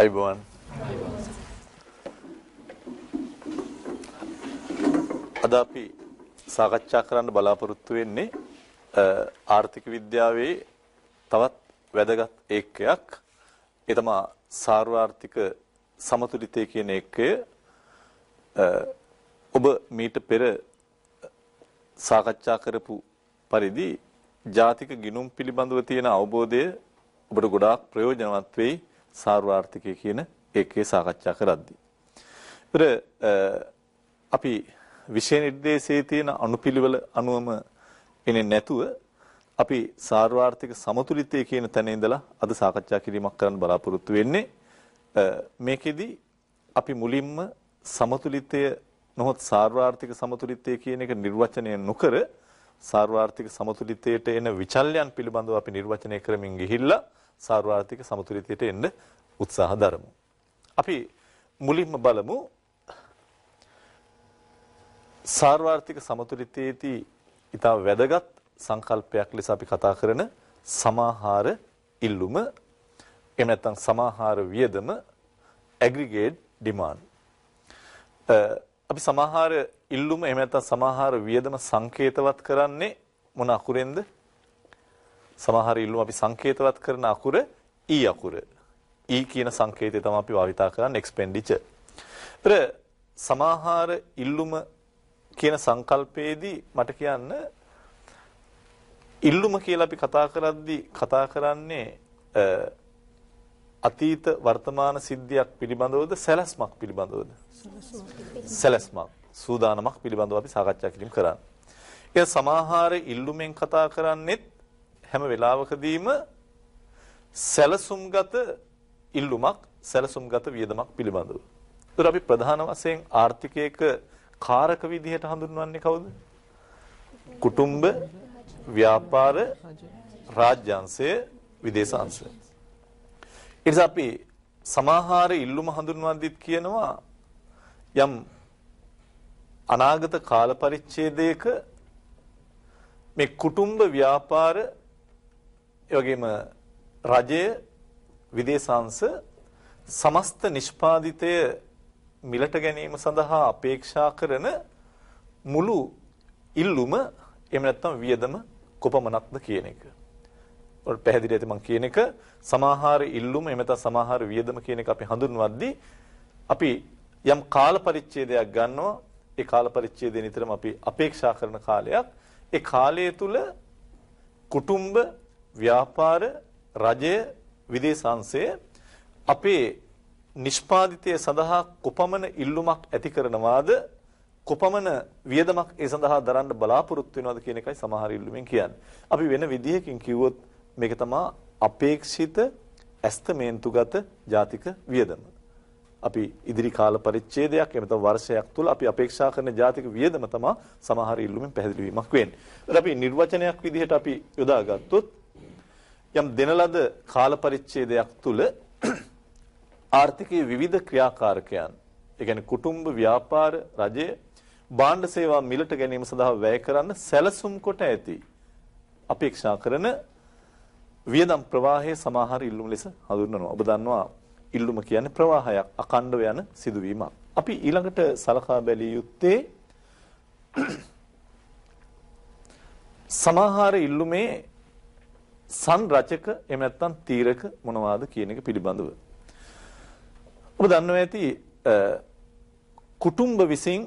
අයිබෝන් අද අපි සාකච්ඡා කරන්න බලාපොරොත්තු වෙන්නේ ආර්ථික විද්‍යාවේ තවත් වැදගත් ඒකකයක් ඒ තමයි සාර්වාර්ථික සමතුලිතය කියන ඒකකය ඔබ මීට පෙර සාකච්ඡා කරපු පරිදි ජාතික ගිනුම් පිළිබඳව තියෙන අවබෝධය ඔබට ගොඩාක් ප්‍රයෝජනවත් වෙයි සාර්වාර්ථිකය කියන ඒකේ සාකච්ඡා කරද්දී. ඉතර අපි විෂය නිර්දේශයේ තියෙන අනුපිළිවෙල අනුවම එන්නේ නැතුව අපි සාර්වාර්ථික සමතුලිතය කියන තැන ඉඳලා අද සාකච්ඡා කිරීමක් කරන්න බලාපොරොත්තු වෙන්නේ. මේකෙදි අපි මුලින්ම සමතුලිතය නොහොත් සාර්වාර්ථික සමතුලිතය කියන එක නිර්වචනය නොකර සාර්වාර්ථික සමතුලිතයට එන විචල්යන් පිළිබඳව අපි නිර්වචනය කරමින් ගිහිල්ලා සාර්වාර්ථික සමතුලිතයට එන්න උත්සාහ දරමු. අපි මුලින්ම බලමු සාර්වාර්ථික සමතුලිතයේදී ඉතා වැදගත් සංකල්පයක් ලෙස අපි කතා කරන සමාහාර ඉල්ලුම එහෙම නැත්නම් සමාහාර වියදම aggregate demand අපි සමාහාර ඉල්ලුම එහෙම නැත්නම් සමාහාර වියදම සංකේතවත් කරන්නේ මොන අකුරෙන්ද සමහර ඉල්ලුම් අපි සංකේතවත් කරන අකුර ඊ අකුර. ඊ කියන සංකේතය තමයි අපි භාවිතා කරන්නේ එක්ස්පෙන්ඩිචර්. ඒතර සමහර ඉල්ලුම කියන සංකල්පයේදී මට කියන්න ඉල්ලුම කියලා අපි කතා කරද්දී කතා කරන්නේ අතීත වර්තමාන සිද්ධියක් පිළිබඳවද සැලැස්මක් පිළිබඳවද සැලැස්මක් සූදානමක් පිළිබඳව අපි සාකච්ඡා කිරීම කරන්නේ. ඒ සමාහාර ඉල්ලුමෙන් කතා කරන්නේත් හැම වෙලාවකදීම සැලසුම්ගත ඉල්ලුමක් සැලසුම්ගත වියදමක් පිළිබඳව. ඒතර අපි ප්‍රධාන වශයෙන් ආර්ථිකයක කාරක විදිහට හඳුන්වන්නේ කවුද? කුටුම්බ, ව්‍යාපාර, රාජ්‍යාංශය, විදේශාංශය. ඊට අපි සමාහාර ඉල්ලුම හඳුන්වද්දිත් කියනවා යම් අනාගත කාල පරිච්ඡේදයක මේ කුටුම්බ ව්‍යාපාර ඒ වගේම රජය විදේශාංශ සමස්ත නිෂ්පාදිතය මිලට ගැනීම සඳහා අපේක්ෂා කරන මුළු ඉල්ලුම එහෙම නැත්නම් වියදම කොපමණක්ද කියන එක. ඔල් පැහැදිලි ඇති මම කියන එක සමාහාර ඉල්ලුම එහෙම නැත්නම් සමාහාර වියදම කියන එක අපි හඳුන්වද්දී අපි යම් කාල පරිච්ඡේදයක් ගන්නවා ඒ කාල පරිච්ඡේදය නිතරම අපි අපේක්ෂා කරන කාලයක් ඒ කාලය තුල කුටුම්බ ව්‍යාපාර රජය විදේශාංශය අපේ නිෂ්පාදිතය සඳහා කොපමණ ඉල්ලුමක් ඇති කරනවාද කොපමණ වියදමක් ඒ සඳහා දරන්න බලාපොරොත්තු වෙනවද කියන එකයි සමහර ඉල්ලුමින් කියන්නේ. අපි වෙන විදිහකින් කිව්වොත් මේක තමයි අපේක්ෂිත ඇස්තමේන්තුගත ජාතික වියදම. අපි ඉදිරි කාල පරිච්ඡේදයක් එහෙම නැත්නම් වර්ෂයක් තුල අපි අපේක්ෂා කරන ජාතික වියදම තමයි සමහර ඉල්ලුමින් පැහැදිලි වීමක් වෙන්නේ. අපි නිර්වචනයක් විදිහට අපි යොදාගත්තොත් යම් දෙන ලද කාල පරිච්ඡේදයක් තුල ආර්ථිකයේ විවිධ ක්‍රියාකාරකයන් ඒ කියන්නේ කුටුම්බ ව්‍යාපාර රජය භාණ්ඩ සේවා මිලට ගැනීම සඳහා වැය කරන්න සැලසුම් කොට ඇති අපේක්ෂා කරන වියදම් ප්‍රවාහයේ සමහර ඉල්ලුම් ලෙස හඳුන්වනවා. ඔබ දන්නවා ඉල්ලුම කියන්නේ ප්‍රවාහයක් අකණ්ඩව යන සිදුවීමක්. අපි ඊළඟට සලකා බැලිය යුත්තේ සමහර ඉල්ලුමේ සංරචක එහෙම නැත්නම් තීරක මොනවාද කියන එක පිළිබඳව. ඔබ දන්නවා ඇති කුටුම්බ විසින්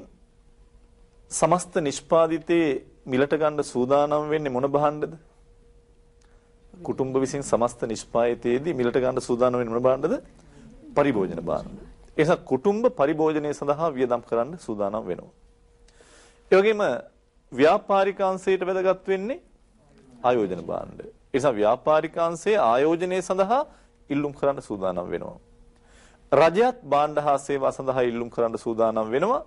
සමස්ත නිෂ්පාදිතේ මිලට ගන්න සූදානම් වෙන්නේ මොන භාණ්ඩද? කුටුම්බ විසින් සමස්ත නිෂ්පාදිතයේදී මිලට ගන්න සූදානම් වෙන්නේ මොන භාණ්ඩද? පරිභෝජන භාණ්ඩ. ඒ නිසා කුටුම්බ පරිභෝජනය සඳහා වියදම් කරන්න සූදානම් වෙනවා. ඒ වගේම ව්‍යාපාරිකාංශයට වැදගත් වෙන්නේ ආයෝජන භාණ්ඩ. ඒ නිසා ව්‍යාපාරික අංශයේ ආයෝජනය සඳහා ඉල්ලුම් කරන්න සූදානම් වෙනවා. රජයත් බාණ්ඩ හා සේවා සඳහා ඉල්ලුම් කරන්න සූදානම් වෙනවා.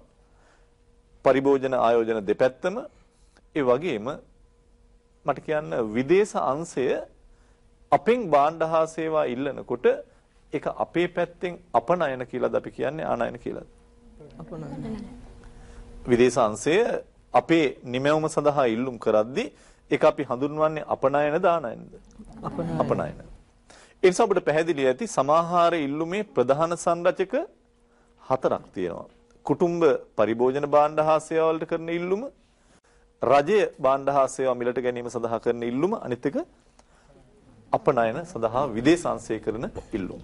පරිභෝජන ආයෝජන දෙපැත්තම ඒ වගේම මට කියන්න විදේශ අංශය අපෙන් බාණ්ඩ හා සේවා ඉල්ලනකොට ඒක අපේ පැත්තෙන් අපනයන කියලාද අපි කියන්නේ ආනයන කියලාද? අපනයන. විදේශ අංශය අපේ නිමැවුම සඳහා ඉල්ලුම් කරද්දී ඒක අපි හඳුන්වන්නේ අපනයන දානයනද? අපනයන. ඒ නිසා අපිට පැහැදිලි ඇති සමාහාර ඉල්ලුමේ ප්‍රධාන සංරචක හතරක් තියෙනවා. කුටුම්බ පරිභෝජන භාණ්ඩ හා සේවාවලට කරන ඉල්ලුම, රජය භාණ්ඩ හා සේවා මිලට ගැනීම සඳහා කරන ඉල්ලුම, අනිත් එක අපනයන සඳහා විදේශාංශය කරන ඉල්ලුම්.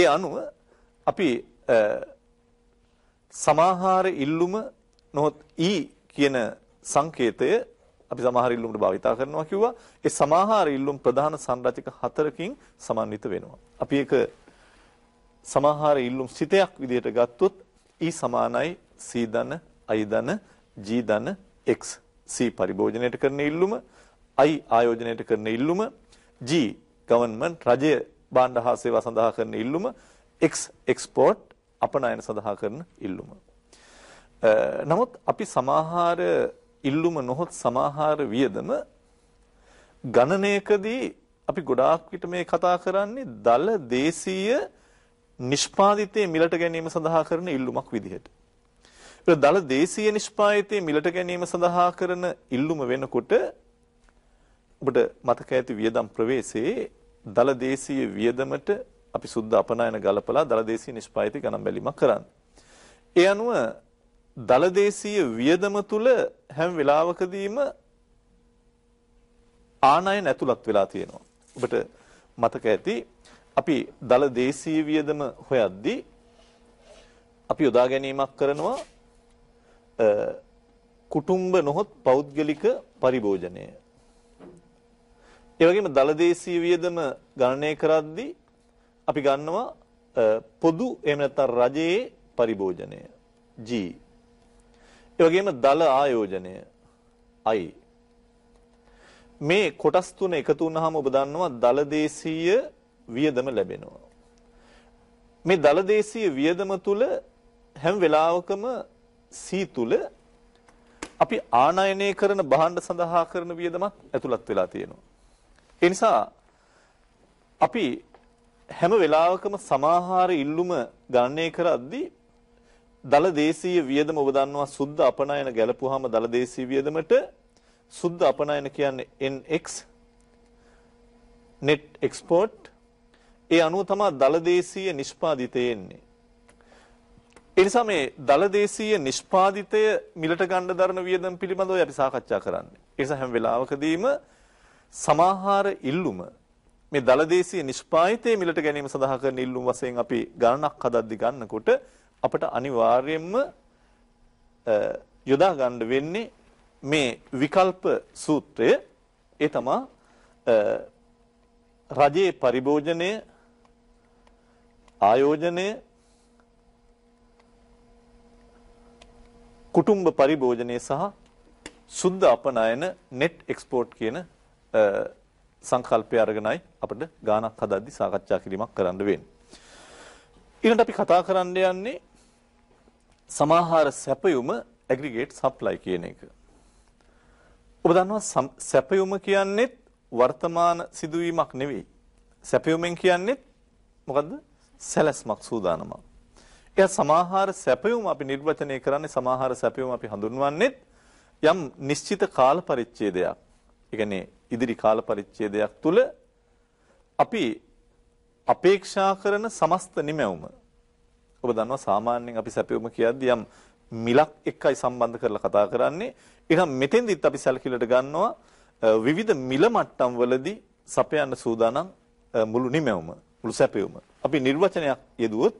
ඒ අනුව අපි සමාහාර ඉල්ලුම නොහොත් ඊ කියන සංකේතය අපි සමහර ඉල්ලුම්ට භාවිතා කරනවා කිව්වා. ඒ සමහර ඉල්ලුම් ප්‍රධාන සංරචක හතරකින් සමන්විත වෙනවා. අපි ඒක සමහර ඉල්ලුම් සිතයක් විදිහට ගත්තොත් E සමානයි C ධන I ධන G ධන X. C පරිභෝජනයට කරන ඉල්ලුම, I ආයෝජනයට කරන ඉල්ලුම, G ගවර්න්මන්ට් රජය බාණ්ඩ හා සේවා සඳහා කරන ඉල්ලුම, X එක්ස්පෝර්ට් අපනයන සඳහා කරන ඉල්ලුම. නමුත් අපි සමහර ඉල්ලුම නොහොත් සමාහාර වියදම ගණනයකදී අපි ගොඩාක් විට මේ කතා කරන්නේ දල දේශීය නිෂ්පාදිතයේ මිලට ගැනීම සඳහා කරන ඉල්ලුමක් විදිහට. ඒක දල දේශීය නිෂ්පාදිතයේ මිලට ගැනීම සඳහා කරන ඉල්ලුම වෙනකොට ඔබට මතක ඇති වියදම් ප්‍රවේශයේ දල දේශීය වියදමට අපි සුද්ධ අපනයන ගලපලා දල දේශීය නිෂ්පාදිත ගණන් බැලීමක් කරන්නේ. ඒ අනුව දලදේශීය වියදම තුල හැම වෙලාවකදීම ආනයන ඇතුළත් වෙලා තියෙනවා. ඔබට මතක ඇති අපි දලදේශීය වියදම හොයද්දී අපි යොදා ගැනීමක් කරනවා කුටුම්බ නොහොත් පෞද්ගලික පරිභෝජනය. ඒ වගේම දලදේශීය වියදම ගණනය කරද්දී අපි ගන්නවා පොදු එහෙම නැත්නම් රජයේ පරිභෝජනය. G ඒ වගේම දල ආයෝජනය අයි මේ කොටස් තුන එකතු වුණාම ඔබ දන්නවා දලදේශීය වියදම ලැබෙනවා. මේ දලදේශීය වියදම තුල හැම වෙලාවකම C තුල අපි ආනයනය කරන භාණ්ඩ සඳහා කරන වියදමක් ඇතුළත් වෙලා තියෙනවා. ඒ නිසා අපි හැම වෙලාවකම සමාහාර ඉල්ලුම ගණනය කරද්දී දල දේශීය වියදම ඔබ දන්නවා සුද්ධ අපනයන ගැලපුවාම දල දේශීය වියදමට සුද්ධ අපනයන කියන්නේ NX net export ඒ අනුව තමයි දල දේශීය නිෂ්පාදිතය එන්නේ. ඒ නිසා මේ දල දේශීය නිෂ්පාදිතය මිලට ගන්න දරන වියදම් පිළිබඳව අපි සාකච්ඡා කරන්නේ. ඒ නිසා හැම වෙලාවකදීම සමාහාර ඉල්ලුම මේ දල දේශීය නිෂ්පාදිතය මිලට ගැනීම සඳහා කරන ඉල්ලුම් වශයෙන් අපි ගණනක් හදද්දි ගන්නකොට අපට අනිවාර්යයෙන්ම යොදා ගන්න වෙන්නේ මේ විකල්ප සූත්‍රය ඒ තමා රජයේ පරිභෝජනය ආයෝජනය කුටුම්බ පරිභෝජනය සහ සුද්ධ අපනයන net export කියන සංකල්පය අරගෙනයි අපිට ගානක් හදද්දි සාකච්ඡා කිරීමක් කරන්න වෙන්නේ. ඊළඟට අපි කතා කරන්න යන්නේ සමාහාර සැපයුම ඇග්‍රිගේට් සප්ලයි කියන එක. ඔබ දන්නවා සැපයුම කියන්නේත් වර්තමාන සිදුවීමක් නෙවෙයි. සැපයුමෙන් කියන්නේත් මොකද්ද? සැලැස්මක් සූදානමක්. ඒ සමාහාර සැපයුම අපි නිර්වචනය කරන්නේ සමාහාර සැපයුම අපි හඳුන්වන්නේ යම් නිශ්චිත කාල පරිච්ඡේදයක්. ඒ කියන්නේ ඉදිරි කාල පරිච්ඡේදයක් තුල අපි අපේක්ෂා කරන සමස්ත නිමැවුම ඔබ දන්නවා සාමාන්‍යයෙන් අපි සැපයුම කියද්දී යම් මිලක් එක්කයි සම්බන්ධ කරලා කතා කරන්නේ. එහෙනම් මෙතෙන්දිත් අපි සැලකිල්ලට ගන්නවා විවිධ මිල මට්ටම් වලදී සපයන්න සූදානම් මුළු නිමැවුම, මුළු සැපයුම. අපි නිර්වචනයක් යෙදුවොත්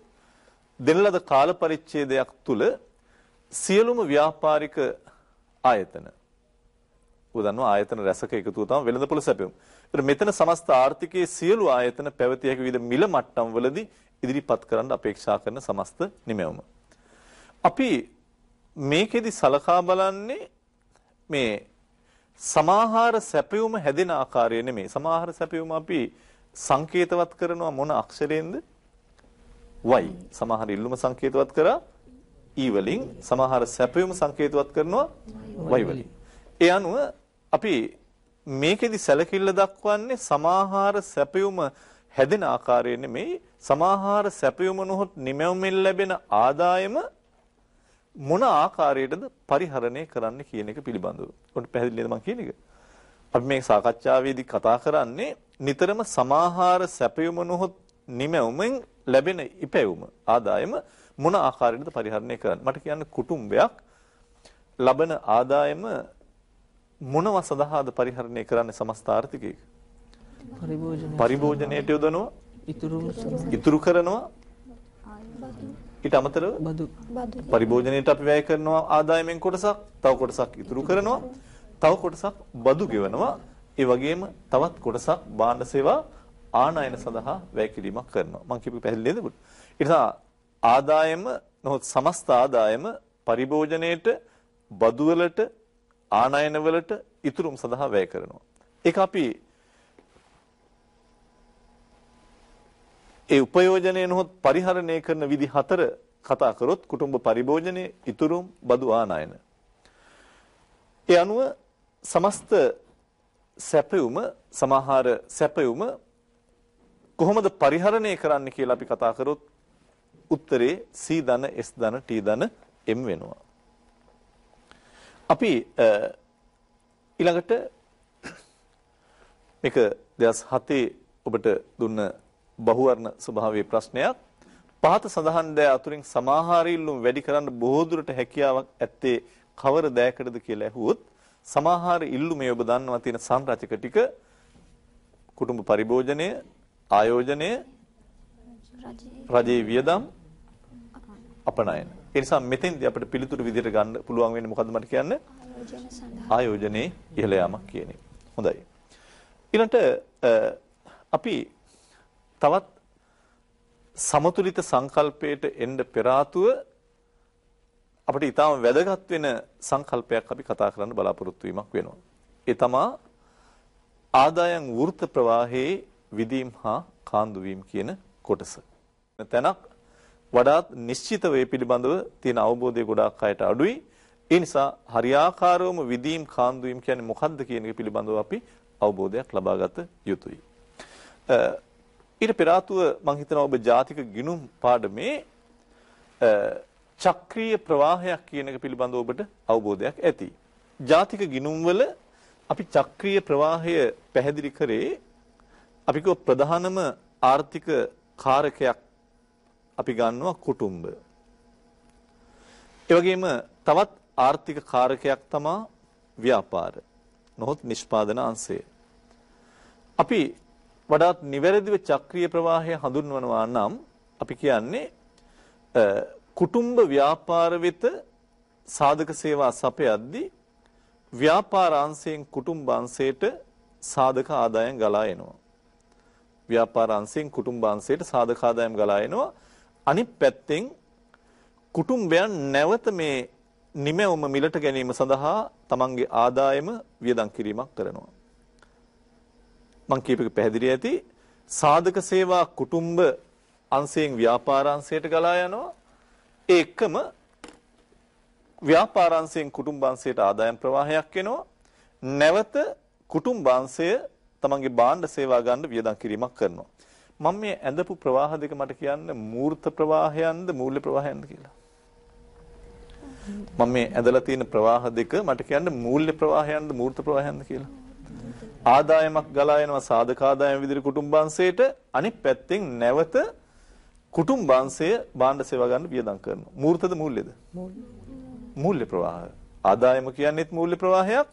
දෙන ලද කාල පරිච්ඡේදයක් තුල සියලුම ව්‍යාපාරික ආයතන උදන්ව ආයතන රැසක එකතුව තමයි වෙළඳපොළ සැපයුම්. ඒතර මෙතන සමස්ත ආර්ථිකයේ සියලු ආයතන පැවතිය හැකි විවිධ මිල මට්ටම් වලදී ඉදිරිපත් කරන්න අපේක්ෂා කරන සමස්ත නිමැවුම. අපි මේකෙදි සලකා බලන්නේ මේ සමාහාර සැපයුම හැදෙන ආකාරය නෙමෙයි. සමාහාර සැපයුම අපි සංකේතවත් කරනවා මොන අක්ෂරයෙන්ද? y. සමාහාර ඉල්ලුම සංකේතවත් කරා e වලින් සමාහාර සැපයුම සංකේතවත් කරනවා y වලින්. ඒ අනුව අපි මේකෙදි සැලකිල්ල දක්වන්නේ සමාහාර සැපයුම හැදෙන ආකාරය නෙමෙයි සමාහාර සැපයුම නොහොත් නිමැවුමින් ලැබෙන ආදායම මොන ආකාරයටද පරිහරණය කරන්න කියන එක පිළිබඳව. උන්ට පැහැදිලිද මම කියන එක? අපි මේ සාකච්ඡාවේදී කතා කරන්නේ නිතරම සමාහාර සැපයුම නොහොත් නිමැවුමෙන් ලැබෙන ඉපැවුම ආදායම මොන ආකාරයටද පරිහරණය කරන්නේ? මට කියන්න කුටුම්බයක් ලබන ආදායම මොනව සඳහාද පරිහරණය කරන්නේ සමස්ත ආර්ථිකයේ? පරිභෝජනයට යොදනවා ඉතුරු කරනවා ඊට අමතරව බදු පරිභෝජනයට අපි වැය කරනවා ආදායමෙන් කොටසක් තව කොටසක් ඉතුරු කරනවා තව කොටසක් බදු ගෙවනවා ඒ වගේම තවත් කොටසක් බාහන සේවා ආනයන සඳහා වැය කිරීමක් කරනවා මම කියපු පැහැදිලිද පුත් ඊට ආදායම නොහොත් සමස්ත ආදායම පරිභෝජනයට බදු වලට ආනයන වලට ඉතුරුම් සඳහා වැය කරනවා ඒක අපි ඒ උපයෝජනය නොහොත් පරිහරණය කරන විදි හතර කතා කරොත් කුටුම්බ පරිභෝජනය, ඉතුරුම්, බදු ආනයන. ඒ අනුව සමස්ත සැපයුම සමහර සැපයුම කොහොමද පරිහරණය කරන්න කියලා අපි කතා කරොත් උත්තරේ C ධන S ධන T ධන M වෙනවා. අපි ඊළඟට මේක 2007 ඔබට දුන්න බහුවර්ණ ස්වභාවයේ ප්‍රශ්නයක්. පහත සඳහන් දෑ අතුරින් සමාහාර ඉල්ලුම් වැඩි කරන්න බොහෝ දුරට හැකියාවක් ඇත්තේ කවර දෑකටද කියලා ඇහුවොත් සමාහාර ඉල්ලුමේ ඔබ දන්නවා තියෙන සංරචක ටික කුටුම්බ පරිභෝජනය, ආයෝජනය, රජයේ වියදම් අපනයන. ඒ නිසා මෙතෙන්දී අපිට පිළිතුරු විදිහට ගන්න පුළුවන් වෙන්නේ මොකද්ද මට කියන්න? ආයෝජනයේ ඉහළ යාමක් කියන එක. හොඳයි. ඊළඟට අපි තවත් සමතුලිත සංකල්පයට එන්න පෙර අපිට ඊටාම වැදගත් වෙන සංකල්පයක් අපි කතා කරන්න බලාපොරොත්තු වීමක් වෙනවා. ඒ තමා ආදායම් වෘත ප්‍රවාහයේ විදීම් හා කාන්දු වීම කියන කොටස. තැනක් වඩාත් නිශ්චිත වේ පිළිබඳව තියෙන අවබෝධය ගොඩාක් අයට අඩුයි. ඒ නිසා හරියාකාරවම විදීම් කාන්දු වීම කියන්නේ මොකක්ද කියන එක පිළිබඳව අපි අවබෝධයක් ලබාගත යුතුයි. ඊට පෙර ආතුව මම හිතනවා ඔබ ජාතික ගිණුම් පාඩමේ චක්‍රීය ප්‍රවාහයක් කියන එක පිළිබඳව ඔබට අවබෝධයක් ඇති. ජාතික ගිණුම් වල අපි චක්‍රීය ප්‍රවාහය පැහැදිලි කරේ අපි ප්‍රධානම ආර්ථික කාරකයක් අපි ගන්නවා කුටුම්බ. ඒ වගේම තවත් ආර්ථික කාරකයක් තමයි ව්‍යාපාර. නොහොත් නිෂ්පාදන අංශය. අපි වඩාත් නිවැරදිව චක්‍රීය ප්‍රවාහය හඳුන්වනවා නම් අපි කියන්නේ කුටුම්බ ව්‍යාපාර වෙත සාධක සේවා සපයද්දී ව්‍යාපාරාංශයෙන් කුටුම්බාංශයට සාධක ආදායම් ගලා එනවා. ව්‍යාපාරාංශයෙන් කුටුම්බාංශයට සාධක ආදායම් ගලා එනවා. අනිත් පැත්තෙන් කුටුම්බයන් නැවත මේ නිමැවුම මිලට ගැනීම සඳහා තමන්ගේ ආදායම වියදම් කිරීමක් කරනවා. මං කීපක පැහැදිලි ඇති සාධක සේවා කුටුම්බ අංශයෙන් ව්‍යාපාරාංශයට ගලා යනවා ඒ එක්කම ව්‍යාපාරාංශයෙන් කුටුම්බාංශයට ආදායම් ප්‍රවාහයක් එනවා නැවත කුටුම්බාංශය තමන්ගේ බාණ්ඩ සේවා ගන්න වියදම් කිරීමක් කරනවා මම මේ ඇඳපු ප්‍රවාහ දෙක මට කියන්න මූර්ත ප්‍රවාහයන්ද මූල්‍ය ප්‍රවාහයන්ද කියලා මම මේ ඇඳලා තියෙන ප්‍රවාහ දෙක මට කියන්න මූල්‍ය ප්‍රවාහයන්ද මූර්ත ප්‍රවාහයන්ද කියලා ආදායමක් ගලා යනවා සාධක ආදායම විදිහට කුටුම්බංශයට අනිත් පැත්තෙන් නැවත කුටුම්බංශය බාණ්ඩ සේවා ගන්න වියදම් කරනවා. මූර්තද මූල්‍යද? මූල්‍ය ප්‍රවාහය. ආදායම කියන්නේත් මූල්‍ය ප්‍රවාහයක්,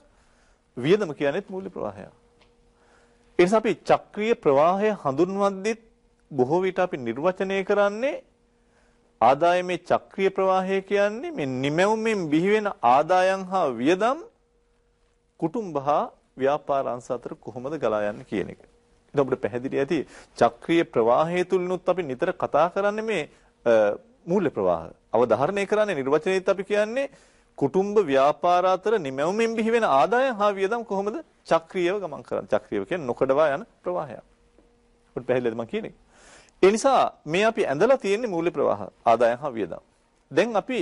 වියදම කියන්නේත් මූල්‍ය ප්‍රවාහයක්. ඒ නිසා අපි චක්‍රීය ප්‍රවාහය හඳුන්වද්දිත් බොහෝ විට අපි නිර්වචනය කරන්නේ ආදායමේ චක්‍රීය ප්‍රවාහය කියන්නේ මේ නිමැවුමින් බිහිවෙන ආදායම් හා වියදම් කුටුම්බ හා ව්‍යාපාර අංශ අතර කොහොමද ගලා යන්නේ කියන එක. ඉතින් අපිට පැහැදිලි ඇති චක්‍රීය ප්‍රවාහය තුලිනුත් අපි නිතර කතා කරන්නේ මේ මූල්‍ය ප්‍රවාහ. අවධාරණය කරන්නේ නිර්වචනයේත් අපි කියන්නේ කුටුම්බ ව්‍යාපාර අතර නිමැවුමින් බිහි වෙන ආදායම් හා වියදම් කොහොමද චක්‍රීයව ගමන් කරන්නේ? චක්‍රීයව කියන්නේ නොකඩවා යන ප්‍රවාහයක්. අපිට පැහැදිලිද මම කියන්නේ? ඒ නිසා මේ අපි ඇඳලා තියෙන්නේ මූල්‍ය ප්‍රවාහ ආදායම් හා වියදම්. දැන් අපි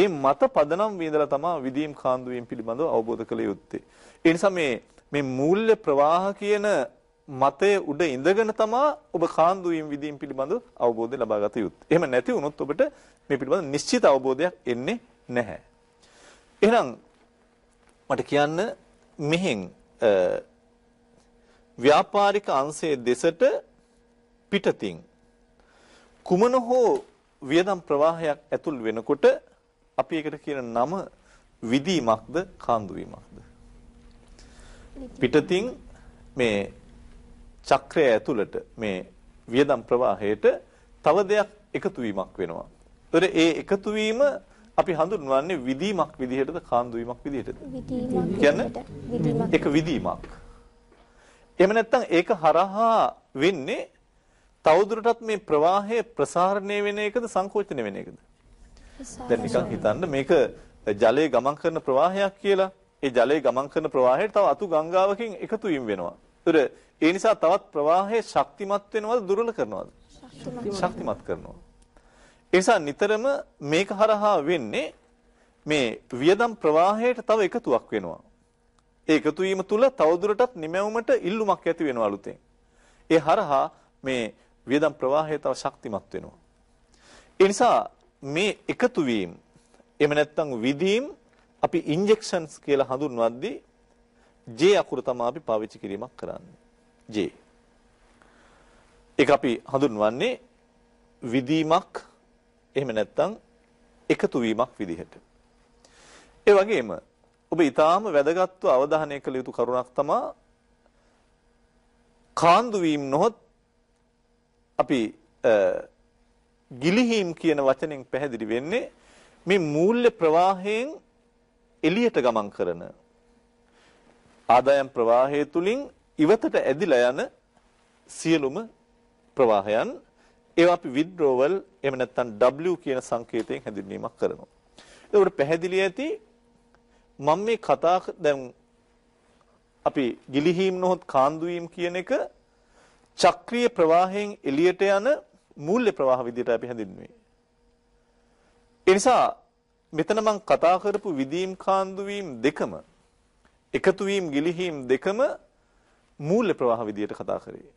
ඒ මත පදනම් විඳලා තමයි විදීම් කාන්දුවෙන් පිළිබඳව අවබෝධ කළ යුත්තේ. ඒ නිසා මේ මේ මූල්‍ය ප්‍රවාහ කියන මතය උඩ ඉඳගෙන තමා ඔබ කාන්දුවීම් විදීම් පිළිබඳ අවබෝධය ලබා ගත යුත්තේ. එහෙම නැති වුණොත් ඔබට මේ පිළිබඳ නිශ්චිත අවබෝධයක් එන්නේ නැහැ. එහෙනම් මට කියන්න මෙහෙන් ව්‍යාපාරික අංශයේ දෙසට පිටතින් කුමන හෝ වියදම් ප්‍රවාහයක් ඇතුල් වෙනකොට අපි ඒකට කියන නම විදීමක්ද කාන්දුවීමක්ද පිටතින් මේ චක්‍රය ඇතුළට මේ වියදම් ප්‍රවාහයට තව දෙයක් එකතු වීමක් වෙනවා. ඒතර ඒ එකතු වීම අපි හඳුන්වන්නේ විදීමක් විදිහටද කාන්දු වීමක් විදිහටද? කියන්නේ එක විදීමක්. එහෙම නැත්නම් ඒක හරහා වෙන්නේ තවදුරටත් මේ ප්‍රවාහය ප්‍රසාරණය වෙන එකද සංකෝචනය වෙන එකද? දැන් නිකන් හිතන්න මේක ජලයේ ගමන් කරන ප්‍රවාහයක් කියලා ඒ ජලය ගමන් කරන ප්‍රවාහයට තව අතු ගංගාවකින් එකතු වීම වෙනවා. ඒතර ඒ නිසා තවත් ප්‍රවාහය ශක්තිමත් වෙනවද දුර්වල කරනවද? ශක්තිමත් කරනවා. ඒ නිසා නිතරම මේක හරහා වෙන්නේ මේ වියදම් ප්‍රවාහයට තව එකතුවක් වෙනවා. ඒ එකතු වීම තුල තවදුරටත් නිමැවුමට ඉල්ලුමක් ඇති වෙනවා අලුතෙන්. ඒ හරහා මේ වියදම් ප්‍රවාහය තව ශක්තිමත් වෙනවා. ඒ නිසා මේ එකතු වීම එහෙම නැත්නම් විදීම් අපි ඉන්ජෙක්ෂන්ස් කියලා හඳුන්වද්දී J අකුර තමයි අපි පාවිච්චි කිරීමක් කරන්නේ. J. ඒක අපි හඳුන්වන්නේ විදීමක් එහෙම නැත්නම් එකතු වීමක් විදිහට. ඒ වගේම ඔබ ඊටාම වැදගත්ව අවධානය කළ යුතු කරුණක් තමයි කාන්දු වීම නොහොත් අපි ගිලිහීම් කියන වචනෙන් පැහැදිලි වෙන්නේ මේ මූල්‍ය ප්‍රවාහයෙන් එළියට ගමන් කරන ආදායම් ප්‍රවාහය තුලින් ඉවතට ඇදිලා යන සියලුම ප්‍රවාහයන් ඒවා අපි withdrawal එහෙම නැත්නම් W කියන සංකේතයෙන් හැඳින්වීමක් කරනවා. ඒකට පැහැදිලි ඇති මම මේ කතා දැන් අපි ගිලිහීම් නොහොත් කාන්දු වීම කියන එක චක්‍රීය ප්‍රවාහයෙන් එළියට යන මූල්‍ය ප්‍රවාහ විදිහට අපි හැඳින්වුවේ. ඒ නිසා මෙතන මම කතා කරපු විදීම් කාන්දු වීම දෙකම එකතු වීම ගිලිහීම් දෙකම මූල්‍ය ප්‍රවාහ විදියට කතා කරේ.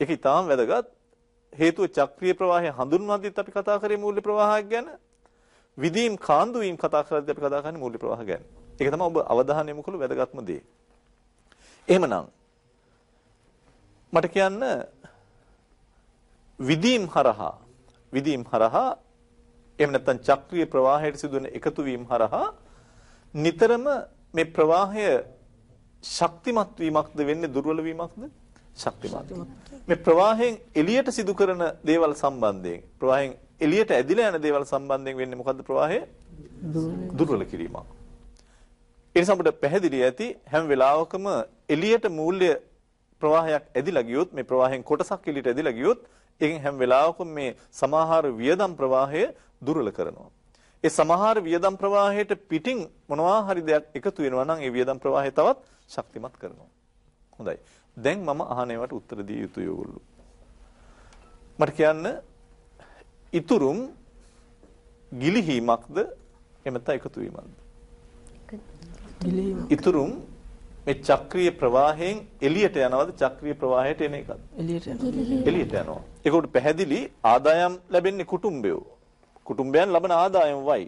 ඒක ඊටාම් වැදගත් හේතුව චක්‍රීය ප්‍රවාහය හඳුන්වද්දිත් අපි කතා කරේ මූල්‍ය ප්‍රවාහයක් ගැන. විදීම් කාන්දු වීම කතා කරද්දී අපි කතා කරන්නේ මූල්‍ය ප්‍රවාහ ගැන. ඒක තමයි ඔබ අවධානය යොමු කළ වැදගත්ම දේ. එහෙමනම් මට කියන්න විදීම් හරහා විදීම් හරහා එහෙම නැත්නම් චක්‍රීය ප්‍රවාහයට සිදුවන එකතු වීම හරහා නිතරම මේ ප්‍රවාහය ශක්තිමත් වීමක්ද වෙන්නේ දුර්වල වීමක්ද? ශක්තිමත්. මේ ප්‍රවාහයෙන් එළියට සිදු කරන දේවල් සම්බන්ධයෙන් ප්‍රවාහයෙන් එළියට ඇදිලා යන දේවල් සම්බන්ධයෙන් වෙන්නේ මොකද්ද ප්‍රවාහය? දුර්වල කිරීමක්. ඒ නිසා අපිට පැහැදිලි ඇති හැම වෙලාවකම එළියට මූල්‍ය ප්‍රවාහයක් ඇදිලා ගියොත් මේ ප්‍රවාහයෙන් කොටසක් එළියට ඇදිලා ගියොත් ඒකෙන් හැම වෙලාවකම මේ සමහර වියදම් ප්‍රවාහය දුර්වල කරනවා. ඒ සමහර වියදම් ප්‍රවාහයට පිටින් මොනවා හරි දෙයක් එකතු වෙනවා නම් ඒ වියදම් ප්‍රවාහය තවත් ශක්තිමත් කරනවා. හොඳයි. දැන් මම අහන ඒවට උත්තර දිය යුතුයි ඔයගොල්ලෝ. මට කියන්න ඉතුරුම් ගිලිහීමක්ද එමෙත්ත එකතු වීමක්ද? ගිලිහීම. ඉතුරුම් මේ චක්‍රීය ප්‍රවාහයෙන් එළියට යනවද චක්‍රීය ප්‍රවාහයට එන එකද? එළියට යනවා. එළියට යනවා. ඒකට පැහැදිලි ආදායම් ලැබෙන්නේ කුටුම්බයෝ. කුටුම්බයන් ලබන ආදායම වයි.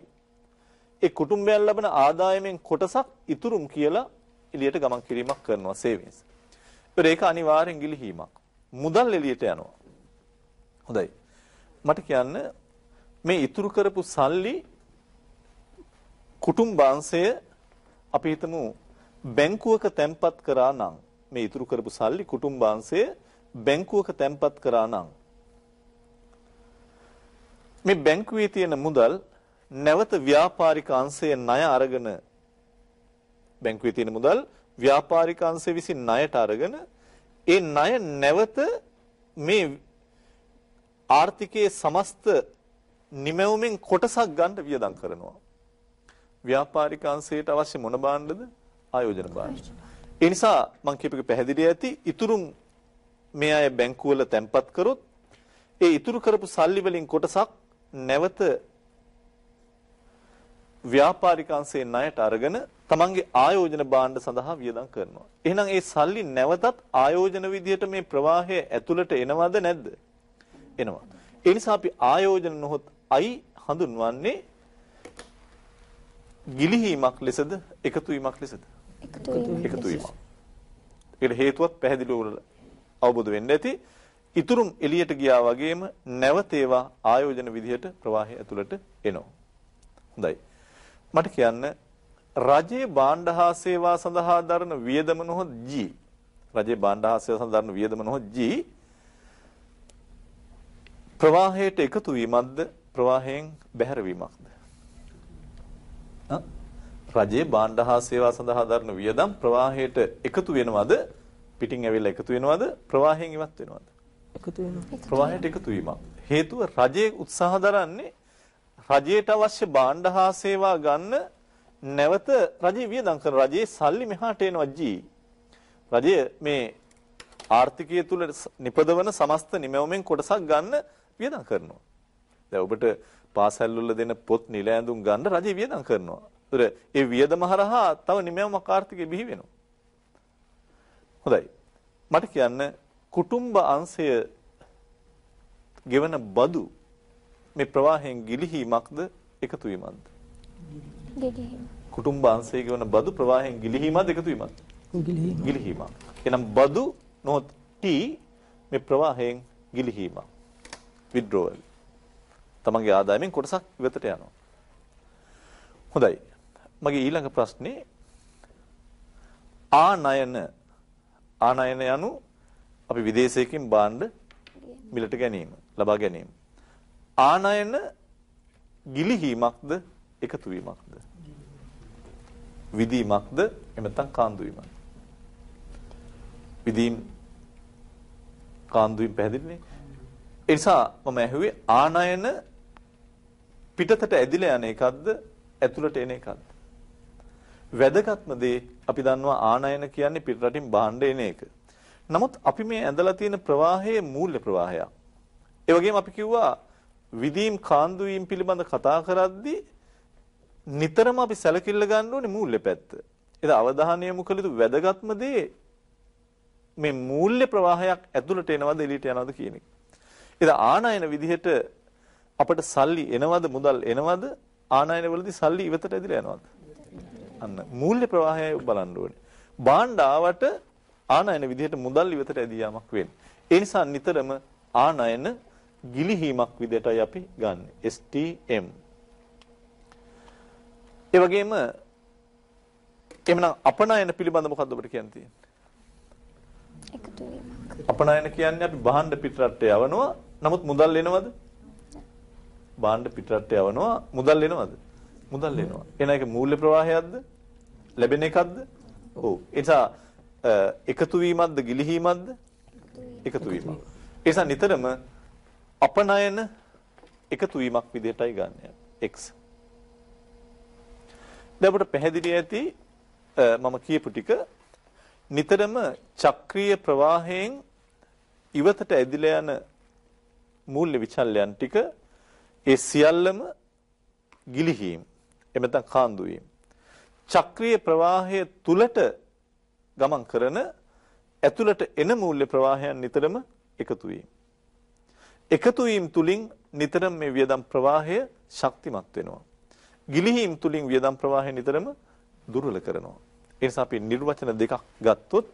ඒ කුටුම්බයන් ලබන ආදායමෙන් කොටසක් ඉතුරුම් කියලා එළියට ගමන් කිරීමක් කරනවා සේවින්ස්. ඒක අනිවාර්යෙන් ගිලිහීමක්. මුදල් එළියට යනවා. හොඳයි. මට කියන්න මේ ඉතුරු කරපු සල්ලි කුටුම්බාංශය අපි හිතමු බැංකුවක තැන්පත් කරා නම් මේ ඉතුරු කරපු සල්ලි කුටුම්බාංශය බැංකුවක තැන්පත් කරා නම් මේ බැංකුවේ තියෙන මුදල් නැවත ව්‍යාපාරික අංශයේ ණය අරගෙන බැංකුවේ තියෙන මුදල් ව්‍යාපාරික අංශය විසින් ණයට අරගෙන ඒ ණය නැවත මේ ආර්ථිකයේ සමස්ත නිමැවුමින් කොටසක් ගන්න වියදම් කරනවා. ව්‍යාපාරික අංශයට අවශ්‍ය මොන භාණ්ඩද? ආයෝජන භාරය. ඒ නිසා මම කියපේක පැහැදිලි ඇති ඉතුරුම් මේ අය බැංකුව වල තැන්පත් කරොත් ඒ ඉතුරු කරපු සල්ලි වලින් කොටසක් නැවත ව්‍යාපාරික අංශයේ ණයට අරගෙන තමන්ගේ ආයෝජන භාණ්ඩ සඳහා වියදම් කරනවා. එහෙනම් ඒ සල්ලි නැවතත් ආයෝජන විදියට මේ ප්‍රවාහය ඇතුළට එනවද නැද්ද? එනවා. ඒ නිසා අපි ආයෝජන නොහොත් අයි හඳුන්වන්නේ ගිලිහීමක් ලෙසද එකතු වීමක් ලෙසද? එකතු වීම. ඒකට හේතුවත් පැහැදිලිව අවබෝධ වෙන්න ඇති. ඉතුරුම් එළියට ගියා වගේම නැවත ඒවා ආයෝජන විදිහට ප්‍රවාහය ඇතුළට එනවා. හොඳයි. මට කියන්න රජයේ භාණ්ඩ හා සේවා සඳහා දරන වියදම නොහොත් G. රජයේ භාණ්ඩ හා සේවා සඳහා දරන වියදම නොහොත් G. ප්‍රවාහයට එකතු වීමක්ද ප්‍රවාහයෙන් බැහැර වීමක්ද? රජයේ බාණ්ඩ හා සේවා සඳහා දරන වියදම් ප්‍රවාහයට එකතු වෙනවද? පිටින් ඇවිල්ලා එකතු වෙනවද? ප්‍රවාහයෙන් ඉවත් වෙනවද? එකතු වෙනවා. ප්‍රවාහයට එකතු වීමක්. හේතුව රජයේ උත්සාහ දරන්නේ රජයට අවශ්‍ය බාණ්ඩ හා සේවා ගන්න නැවත රජයේ වියදම් කරන රජයේ සල්ලි මෙහාට එනවා ජී. රජය මේ ආර්ථිකය තුල නිපදවන සමස්ත නිමැවුමෙන් කොටසක් ගන්න වියදම් කරනවා. දැන් ඔබට පාසල් වල දෙන පොත් නිල ඇඳුම් ගන්න රජය වියදම් කරනවා. ඒතර ඒ වියදම හරහා තව නිමැවුමක් ආර්ථිකෙ බිහි වෙනවා. හොඳයි. මට කියන්න කුටුම්බ අංශය ගෙවන බදු මේ ප්‍රවාහයෙන් ගිලිහීමක්ද එකතු වීමක්ද? ගිලිහීම. කුටුම්බ අංශය ගෙවන බදු ප්‍රවාහයෙන් ගිලිහීමක්ද එකතු වීමක්ද? ගිලිහීම. ගිලිහීමක්. එනම් බදු නොත් T මේ ප්‍රවාහයෙන් ගිලිහීමක්. withdrawal. තමන්ගේ ආදායමෙන් කොටසක් ඉවතට යනවා. හොඳයි. මගේ ඊළඟ ප්‍රශ්නේ ආනයන ආනයන යනු අපි විදේශයකින් බාණ්ඩ මිලට ගැනීම ලබා ගැනීම ආනයන ගිලිහීමක්ද එකතු වීමක්ද විදීමක්ද එමෙතන් කාන්දු වීමක් විදීම් කාන්දු වීම පැහැදිලිනේ ඒ නිසා මම ඇහුවේ ආනයන පිටතට ඇදිලා යන එකක්ද ඇතුළට එන එකක්ද වැදගත්ම දේ අපි දන්නවා ආනයන කියන්නේ පිටරටින් භාණ්ඩ එන එක. නමුත් අපි මේ ඇඳලා තියෙන ප්‍රවාහයේ මූල්‍ය ප්‍රවාහය. ඒ වගේම අපි කිව්වා විදීම් කාන්දුවීම් පිළිබඳ කතා කරද්දී නිතරම අපි සැලකිල්ල ගන්න ඕනේ මූල්‍ය පැත්ත. ඒක අවධානය යොමු කළ යුතු වැදගත්ම දේ මේ මූල්‍ය ප්‍රවාහයක් ඇතුළට එනවද එළියට යනවද කියන එක. ඒක ආනයන විදිහට අපට සල්ලි එනවද මුදල් එනවද ආනයන වලදී සල්ලි ඉවතට ඇදලා යනවද? අන්න මූල්‍ය ප්‍රවාහය බලන්න ඕනේ. බාණ්ඩ ආවට ආනයන විදිහට මුදල් ඉවතට ඇදී යාමක් වෙන්නේ. ඒ නිසා නිතරම ආනයන ගිලිහීමක් විදිහටයි අපි ගන්න. STM. ඒ වගේම එhmenan අපනයන පිළිබඳ මොකද්ද අපිට කියන්න තියෙන්නේ? එකතු වීමක්. අපනයන කියන්නේ අපි බහඬ පිටරට යවනවා. නමුත් මුදල් එනවද? බහඬ පිටරට යවනවා. මුදල් එනවද? මුදල් එනවා. එහෙනම් ඒක මූල්‍ය ප්‍රවාහයක්ද? ලැබෙන එකක්ද? ඔව්. ඒ නිසා එකතු වීමක්ද ගිලිහීමක්ද? එකතු වීමක්. ඒ නිසා නිතරම අපනයන එකතු වීමක් විදිහටයි ගන්න x. දැන් අපට පැහැදිලි ඇති මම කියපු ටික නිතරම චක්‍රීය ප්‍රවාහයෙන් ඉවතට ඇදිලා යන මූල්‍ය විචල්යන් ටික ඒ සියල්ලම ගිලිහීම් එහෙම නැත්නම් කාන්දු වීම. චක්‍රීය ප්‍රවාහය තුලට ගමන් කරන ඇතුළට එන මූල්‍ය ප්‍රවාහයන් නිතරම එකතු වීම. එකතු වීම තුලින් නිතරම මේ වියදම් ප්‍රවාහය ශක්තිමත් වෙනවා. ගිලිහීම් තුලින් වියදම් ප්‍රවාහය නිතරම දුර්වල කරනවා. ඒ නිසා අපි නිර්වචන දෙකක් ගත්තොත්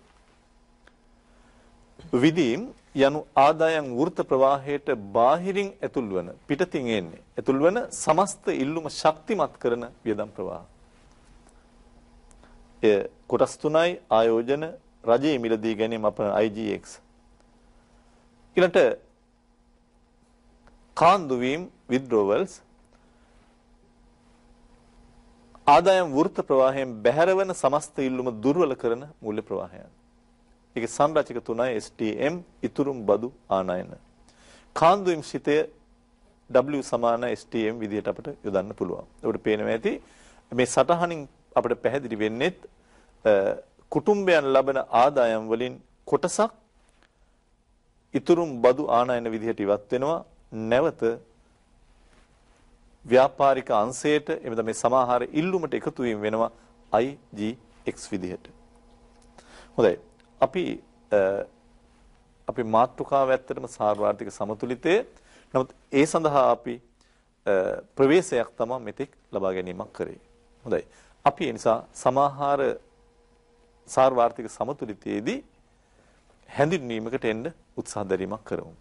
විදීම් යනු ආදායම් වෘත ප්‍රවාහයට බාහිරින් ඇතුල් වන පිටතින් එන්නේ ඇතුල් වන සමස්ත ඉල්ලුම ශක්තිමත් කරන වියදම් ප්‍රවාහ. එය කොටස් තුනයි ආයෝජන රජයේ මිලදී ගැනීම අප IGX. ඊළඟට කාන්දු වීම withdrawals ආදායම් වෘත ප්‍රවාහයෙන් බැහැර වෙන සමස්ත ඉල්ලුම දුර්වල කරන මූල්‍ය ප්‍රවාහයන්. ඒකේ සංරචක තුනයි STM ඉතුරුම් බදු ආනයන. කාන්දුම් සිතය W සමාන STM විදිහට අපිට යොදන්න පුළුවන්. ඒකට පේනවා ඇති මේ සටහනින් අපිට පැහැදිලි වෙන්නේ කුටුම්බයන් ලබන ආදායම් වලින් කොටසක් ඉතුරුම් බදු ආනයන විදිහට ඉවත් වෙනවා. නැවත ව්‍යාපාරික අංශයට එමෙතන මේ සමාහාර ඉල්ලුමට එකතු වෙනවා IGX විදිහට. හොඳයි. අපි අපි මාතෘකාව ඇත්තටම සාර්වාර්ථික සමතුලිතය. නමුත් ඒ සඳහා අපි ප්‍රවේශයක් තමයි මෙතෙක් ලබා ගැනීමක් කරේ. හොඳයි. අපි ඒ නිසා සමාහාර සාර්වාර්ථික සමතුලිතයේදී හැඳින්වීමකට එන්න උත්සාහ දැරීමක් කරමු.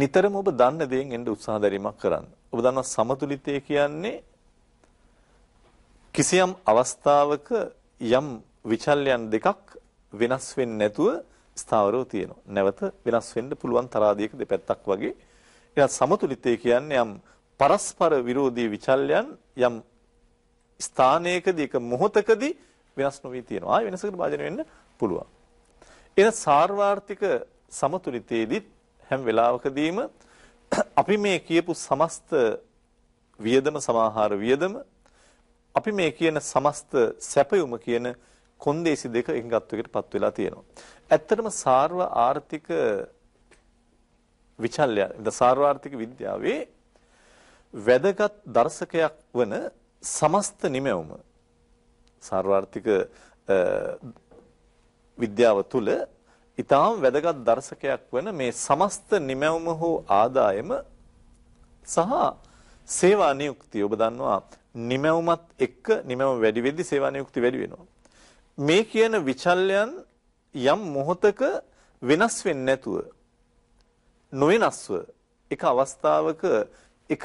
නිතරම ඔබ දන්න දේෙන් එන්න උත්සාහ දැරීමක් කරන්න. ඔබ දන්නවා සමතුලිතය කියන්නේ කිසියම් අවස්ථාවක යම් විචල්යන් දෙකක් වෙනස් වෙන්නේ නැතුව ස්ථාවරව තියෙනවා. නැවත වෙනස් වෙන්න පුළුවන් තරාදියක දෙපැත්තක් වගේ. ඒත් සමතුලිතය කියන්නේ යම් පරස්පර විරෝධී විචල්යන් යම් ස්ථානයකදී එක මොහොතකදී වෙනස් නොවී තියෙනවා. ආය වෙනසකට භාජනය වෙන්න පුළුවන්. එන සාර්වාර්ථික සමතුලිතයේදී හැම වෙලාවකදීම අපි මේ කියපු සමස්ත වියදම සමාහාර වියදම අපි මේ කියන සමස්ත සැපයුම කියන කොන්දේසි දෙක එකඟත්වයකටපත් වෙලා තියෙනවා. ඇත්තටම සාර්ව ආර්ථික විචල්‍ය ද සාර්ව ආර්ථික විද්‍යාවේ වැදගත් දර්ශකයක් වන සමස්ත නිමැවුම සාර්ව ආර්ථික විද්‍යාව තුළ ඊටාම් වැදගත් දර්ශකයක් වන මේ සමස්ත නිමැවුම හෝ ආදායම සහ සේවා නියුක්තිය ඔබ දන්නවා නිමැවුමත් එක්ක නිමැවුම වැඩි වෙද්දී සේවා නියුක්ති වැඩි වෙනවා මේ කියන විචල්යන් යම් මොහතක වෙනස් වෙන්නේ නැතුව නොවෙනස්ව එක අවස්ථාවක එක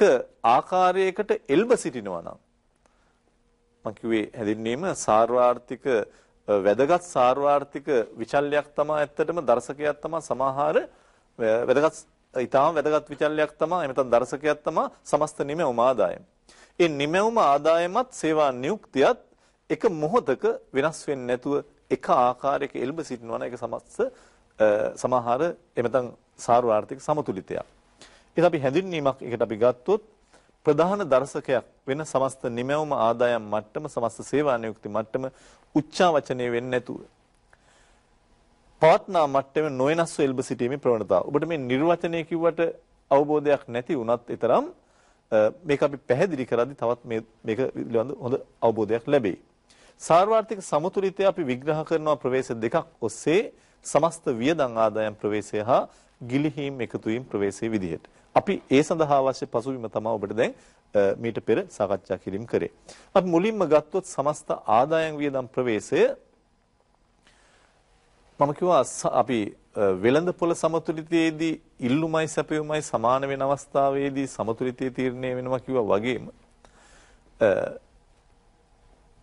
ආකාරයකට එල්බ සිටිනවා නම් මම කිව්වේ හැදින්නීම සාර්වාර්ථික වැදගත් සාර්වාර්ථික විචල්යක් තමයි ඇත්තටම දර්ශකයක් තමයි සමහර වැදගත් ඊටාම වැදගත් විචල්යක් තමයි එමෙතන දර්ශකයක් තමයි සමස්ත නිමවම ආදායම. ඒ නිමවම ආදායමත් සේවා නියුක්තියත් එක මොහොතක වෙනස් වෙන්නේ නැතුව එක ආකාරයක එල්බ සිටිනවා නම් ඒක සමස්ත සමහර එමෙතන් සාරාර්ථික සමතුලිතයක්. ඒක අපි හැඳින්වීමක් එකට අපි ගත්තොත් ප්‍රධාන දර්ශකයක් වෙන සමස්ත නිමැවුම ආදායම් මට්ටම සමස්ත සේවා නියුක්ති මට්ටම උච්චාවචනය වෙන්නේ නැතුව පවත්නා මට්ටමේ නොයනස්ව එල්බ සිටීමේ ප්‍රවණතාව. ඔබට මේ නිර්වචනය කිව්වට අවබෝධයක් නැති වුණත් ඊතරම් මේක අපි පැහැදිලි කරද්දී තවත් මේ මේක පිළිබඳ හොඳ අවබෝධයක් ලැබෙයි. සාර්වාර්ථික සමතුලිතය අපි විග්‍රහ කරනවා ප්‍රවේශ දෙකක් ඔස්සේ සමස්ත වියදම් ආදායම් ප්‍රවේශය හා ගිලිහීම් එකතු වීම ප්‍රවේශයේ විදිහට. අපි ඒ සඳහා අවශ්‍ය පසුබිම තමයි ඔබට දැන් මීට පෙර සාකච්ඡා කිරීම කරේ. අපි මුලින්ම ගත්තොත් සමස්ත ආදායම් වියදම් ප්‍රවේශය මම කිව්වා අපි වෙළඳ පොළ සමතුලිතයේදී ඉල්ලුමයි සැපයුමයි සමාන වෙන අවස්ථාවේදී සමතුලිතය තීරණය වෙනවා කිව්වා වගේම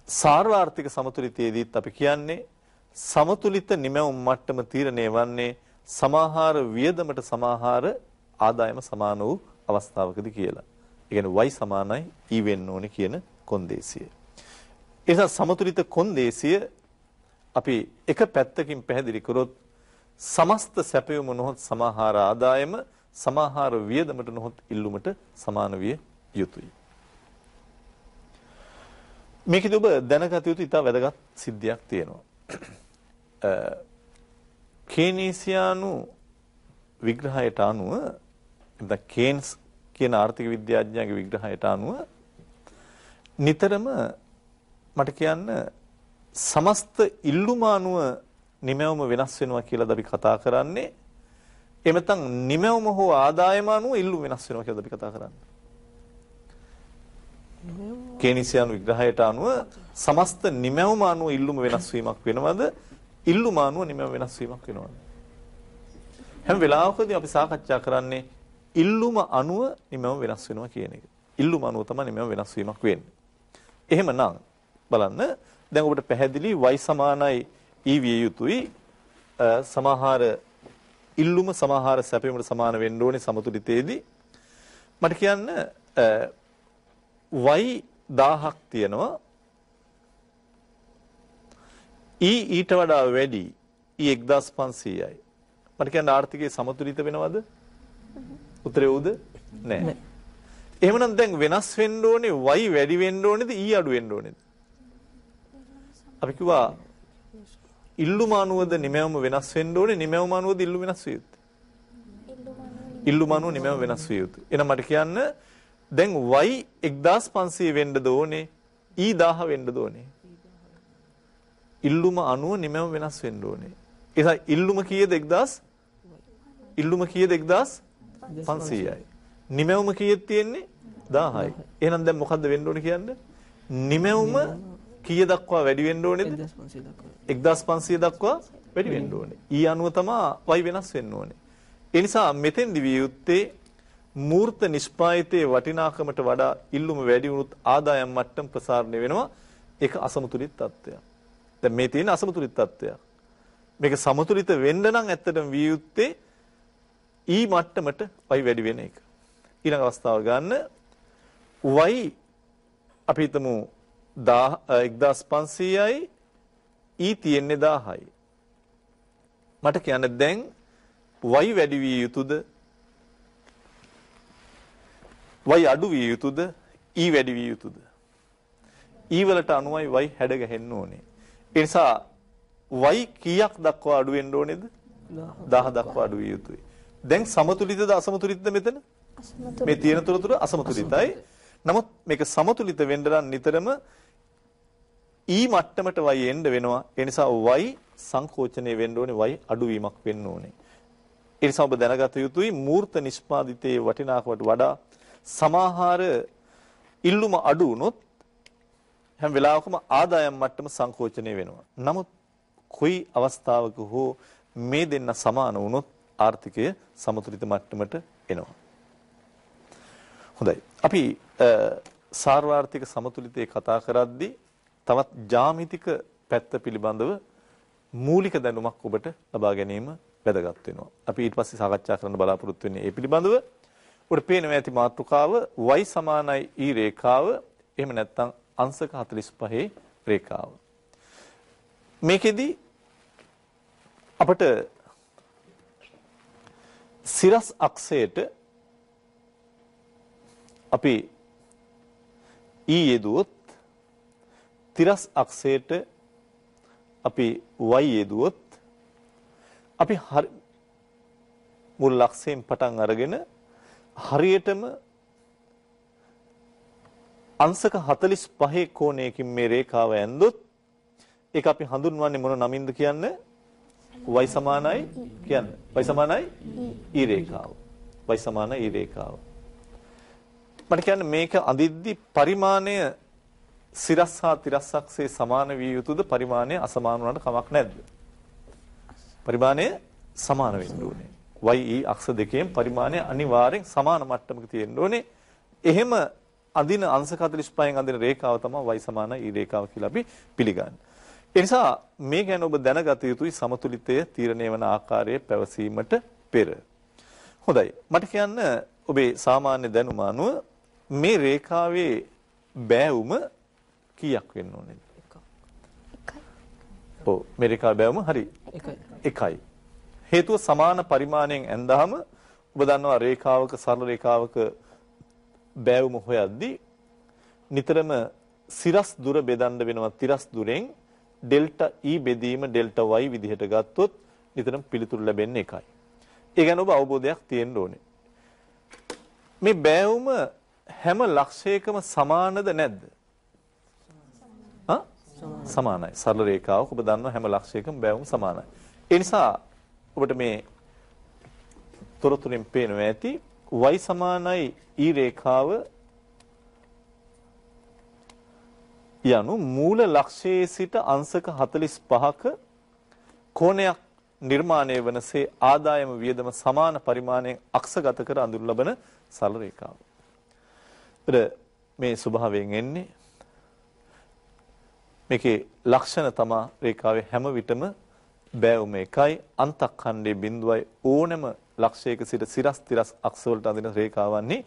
සාර්වාර්ථික සමතුලිතයේදීත් අපි කියන්නේ සමතුලිත නිමැවුම් මට්ටම තීරණය වන්නේ සමාහාර වියදමට සමාහාර ආදායම සමාන වූ අවස්ථාවකදී කියලා. ඒ කියන්නේ y සමානයි e වෙන්න ඕනේ කියන කොන්දේසිය. ඒ නිසා සමතුලිත කොන්දේසිය අපි එක පැත්තකින් පැහැදිලි කරොත් සමස්ත සැපයුම නොහොත් සමාහාර ආදායම සමාහාර වියදමට නොහොත් ඉල්ලුමට සමාන විය යුතුයි. මේකෙදි ඔබ දැනගත යුතු ඉතා වැදගත් සිද්ධියක් තියෙනවා. කේනීසියානු විග්‍රහයට අනුව ද කේන්ස් කියන ආර්ථික විද්‍යාඥයාගේ විග්‍රහයට අනුව නිතරම මට කියන්න සමස්ත ඉල්ලුමානුව නිමැවම වෙනස් වෙනවා කියලා අපි කතා කරන්නේ එමෙතන් නිමැවම හෝ ආදායම අනුව ඉල්ලුම වෙනස් වෙනවා කියලා අපි කතා කරන්නේ කේනිසයන් විග්‍රහයට අනුව සමස්ත නිමැවුම අනුව ඉල්ලුම වෙනස් වීමක් වෙනවද? ඉල්ලුම අනුව නිමැවුම වෙනස් වීමක් වෙනවද? හැම වෙලාවකදී අපි සාකච්ඡා කරන්නේ ඉල්ලුම අනුව නිමැවුම වෙනස් වෙනවා කියන එක. ඉල්ලුම අනුව තමයි නිමැවුම වෙනස් වීමක් වෙන්නේ. එහෙමනම් බලන්න දැන් ඔබට පැහැදිලි y සමානයි e විය යුතුයි සමහර ඉල්ලුම සමහර සැපීමට සමාන වෙන්න ඕනේ සමතුලිතයේදී මට කියන්න y 1000ක් තියෙනවා. e ඊට වඩා වැඩි e 1500යි. මට කියන්න ආර්ථිකය සමතුලිත වෙනවද? උත්තරේ උද? නෑ. එහෙමනම් දැන් වෙනස් වෙන්න ඕනේ y වැඩි වෙන්න ඕනේද e අඩු වෙන්න ඕනේද? අපි කිව්වා ඉල්ලුම අනුවද නිමැවුම වෙනස් වෙන්න ඕනේ නිමැවුම අනුවද ඉල්ලුම වෙනස් විය යුත්තේ. ඉල්ලුම අනුව නිමැවුම වෙනස් විය යුතුයි. එහෙනම් මට කියන්න දැන් y 1500 වෙන්න ඕනේ e 1000 වෙන්න ඕනේ ඉල්ලුම 90 නිමෙම වෙනස් වෙන්න ඕනේ එසා ඉල්ලුම කීයද 1000 ඉල්ලුම කීයද 1500යි නිමෙවම කීයද තියෙන්නේ 1000යි එහෙනම් දැන් මොකද්ද වෙන්න ඕනේ කියන්නේ නිමෙවම කීය දක්වා වැඩි වෙන්න ඕනේද 1500 දක්වා වැඩි වෙන්න ඕනේ e 90 තමයි y වෙනස් වෙන්න ඕනේ ඒ නිසා මෙතෙන්දි විය යුත්තේ මූර්ත නිෂ්පායිතයේ වටිනාකමට වඩා ඉල්ලුම වැඩි වුණොත් ආදායම් මට්ටම් ප්‍රසාරණය වෙනවා. ඒක අසමතුලිත තත්ත්වයක්. දැන් මේ තියෙන අසමතුලිත තත්ත්වයක්. මේක සමතුලිත වෙන්න නම් ඇත්තටම විය යුත්තේ ඊ මට්ටමට y වැඩි වෙන එක. ඊළඟ අවස්ථාව ගන්න y අපි හිතමු 1500යි ඊ තියෙන්නේ 1000යි. මට කියන්න දැන් y වැඩි විය යුතුද y අඩු විය යුතුද e වැඩි විය යුතුද e වලට අනුවයි y හැඩ ගැහෙන්න ඕනේ ඒ නිසා y කීයක් දක්වා අඩු වෙන්න ඕනේද 10 දක්වා අඩු විය යුතුයි දැන් සමතුලිතද අසමතුලිතද මෙතන මේ තියෙන තුරතුර අසමතුලිතයි නමුත් මේක සමතුලිත වෙන්න නිතරම e මට්ටමට y එන්න වෙනවා ඒ නිසා y සංකෝචනය වෙන්න ඕනේ y අඩුවීමක් වෙන්න ඕනේ ඒ නිසා ඔබ දැනගත යුතුයි මූර්ත නිෂ්පාදිතයේ වටිනාකමට වඩා සමාහාර ඉල්ලුම අඩු වුණොත් හැම වෙලාවකම ආදායම් මට්ටම සංකෝචනය වෙනවා. නමුත් කොයි අවස්ථාවක හෝ මේ දෙන්න සමාන වුණොත් ආර්ථිකය සමතුලිත මට්ටමට එනවා. හොඳයි. අපි සාර්වාර්ථික සමතුලිතය කතා කරද්දී තවත් ජාමිතික පැත්ත පිළිබඳව මූලික දැනුමක් ඔබට ලබා ගැනීම වැදගත් වෙනවා. අපි ඊට පස්සේ සාකච්ඡා කරන්න බලාපොරොත්තු වෙන්නේ ඒ පිළිබඳව. උඩ පේනවා ඇති මාතෘකාව y සමානයි e රේඛාව එහෙම නැත්නම් අංශක 45 රේඛාව. මේකෙදි අපට සිරස් අක්ෂයට අපි e යෙදුවොත් තිරස් අක්ෂයට අපි y යෙදුවොත් අපි මුල් අක්ෂයෙන් පටන් අරගෙන හරියටම අංශක 45 කෝණයකින් මේ රේඛාව ඇන්දොත් ඒක අපි හඳුන්වන්නේ මොන නමින්ද කියන්නේ? y සමානයි කියන්නේ. y සමානයි e රේඛාව. y සමාන e රේඛාව. මට කියන්නේ මේක අඳිද්දි පරිමාණය සිරස් හා තිරස්සක්සේ සමාන විය යුතුද පරිමාණය අසමාන වුණාට කමක් නැද්ද? පරිමාණය සමාන වෙන්න ඕනේ. YE අක්ෂ දෙකේම පරිමාණය අනිවාර්යෙන් සමාන මට්ටමක තියෙන්න ඕනේ. එහෙම අඳින අංශ 45න් අඳින රේඛාව තමයි y සමාන e රේඛාව කියලා අපි පිළිගන්නේ. ඒ නිසා මේ ගැන ඔබ දැනගත යුතුයි සමතුලිතය තීරණය වන ආකාරයේ පැවසීමට පෙර. හොඳයි. මට කියන්න ඔබේ සාමාන්‍ය දැනුම අනුව මේ රේඛාවේ බෑවුම කීයක් වෙන්න ඕනේද? එකක්. ඔව් මේ රේඛාවේ බෑවුම හරි. එකයි. එකයි. හේතුව සමාන පරිමාණයෙන් ඇඳාම ඔබ දන්නවා රේඛාවක සරල රේඛාවක බෑවුම හොයද්දී නිතරම සිරස් දුර බෙදන්න වෙනවා තිරස් දුරෙන් ඩෙල්ටා E බෙදීම ඩෙල්ටා Y විදිහට ගත්තොත් නිතරම පිළිතුරු ලැබෙන්නේ එකයි. ඒ ගැන ඔබ අවබෝධයක් තියෙන්න ඕනේ. මේ බෑවුම හැම ලක්ෂයකම සමානද නැද්ද? සමානයි. සරල රේඛාවක ඔබ දන්නවා හැම ලක්ෂයකම බෑවුම සමානයි. ඒ නිසා ඔබට මේ තොරතුරෙන් පේනවා ඇති y සමානයි e රේඛාව යනු මූල ලක්ෂයේ සිට අංශක 45ක කෝණයක් නිර්මාණය වනසේ ආදායම වියදම සමාන පරිමාණයෙන් අක්ෂගත කර අඳුර ලබන සරල රේඛාව. මේ ස්වභාවයෙන් එන්නේ මේකේ ලක්ෂණ තමයි රේඛාවේ හැම විටම බෑවුම එකයි අන්තක් ඛණ්ඩයේ බිඳුවයි ඕනම ලක්ෂයක සිට සිරස් තිරස් අක්ෂ වලට අඳින රේඛාවන්නේ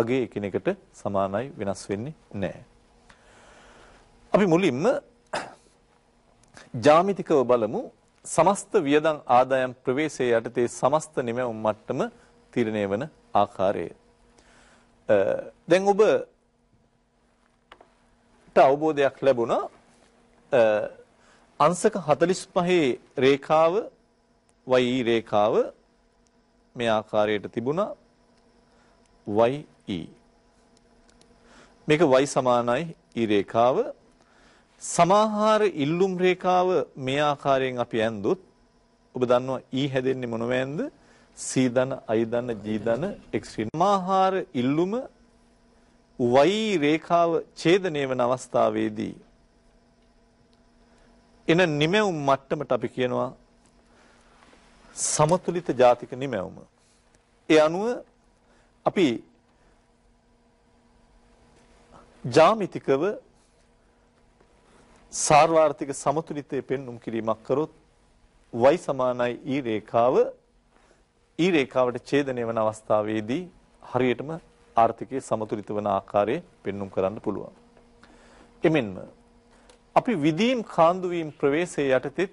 අගේ එකිනෙකට සමානයි වෙනස් වෙන්නේ නැහැ. අපි මුලින්ම ජ්‍යාමිතිකව බලමු සමස්ත වියදම් ආදායම් ප්‍රවේශයේ යටතේ සමස්ත නිමැවුම් මට්ටම තීරණය වන ආකාරය. දැන් ඔබ ට අවබෝධයක් ලැබුණා අංශක 45 රේඛාව YE රේඛාව මේ ආකාරයට තිබුණා YE මේක y සමානයි E රේඛාව සමාහාර ඉල්ලුම් රේඛාව මේ ආකාරයෙන් අපි ඇන්දුත් ඔබ දන්නවා E හැදෙන්නේ මොනවෙන්ද C ධන I ධන G ධන X සමාහාර ඉල්ලුම y රේඛාව ඡේදණය වන අවස්ථාවේදී එන නිමැවුම් මට්ටමට අපි කියනවා සමතුලිත ජාතික නිමැවුම. ඒ අනුව අපි ජාමිතිකව සාර්වාර්ථික සමතුලිතය පෙන්눔 කිරීමක් කරොත් y සමානයි e රේඛාව e රේඛාවට ඡේදනය වන අවස්ථාවේදී හරියටම ආර්ථිකයේ සමතුලිත වන ආකාරය පෙන්눔 කරන්න පුළුවන්. එමෙන්ම අපි විදීම් කාන්දු වීම ප්‍රවේශයේ යටතේ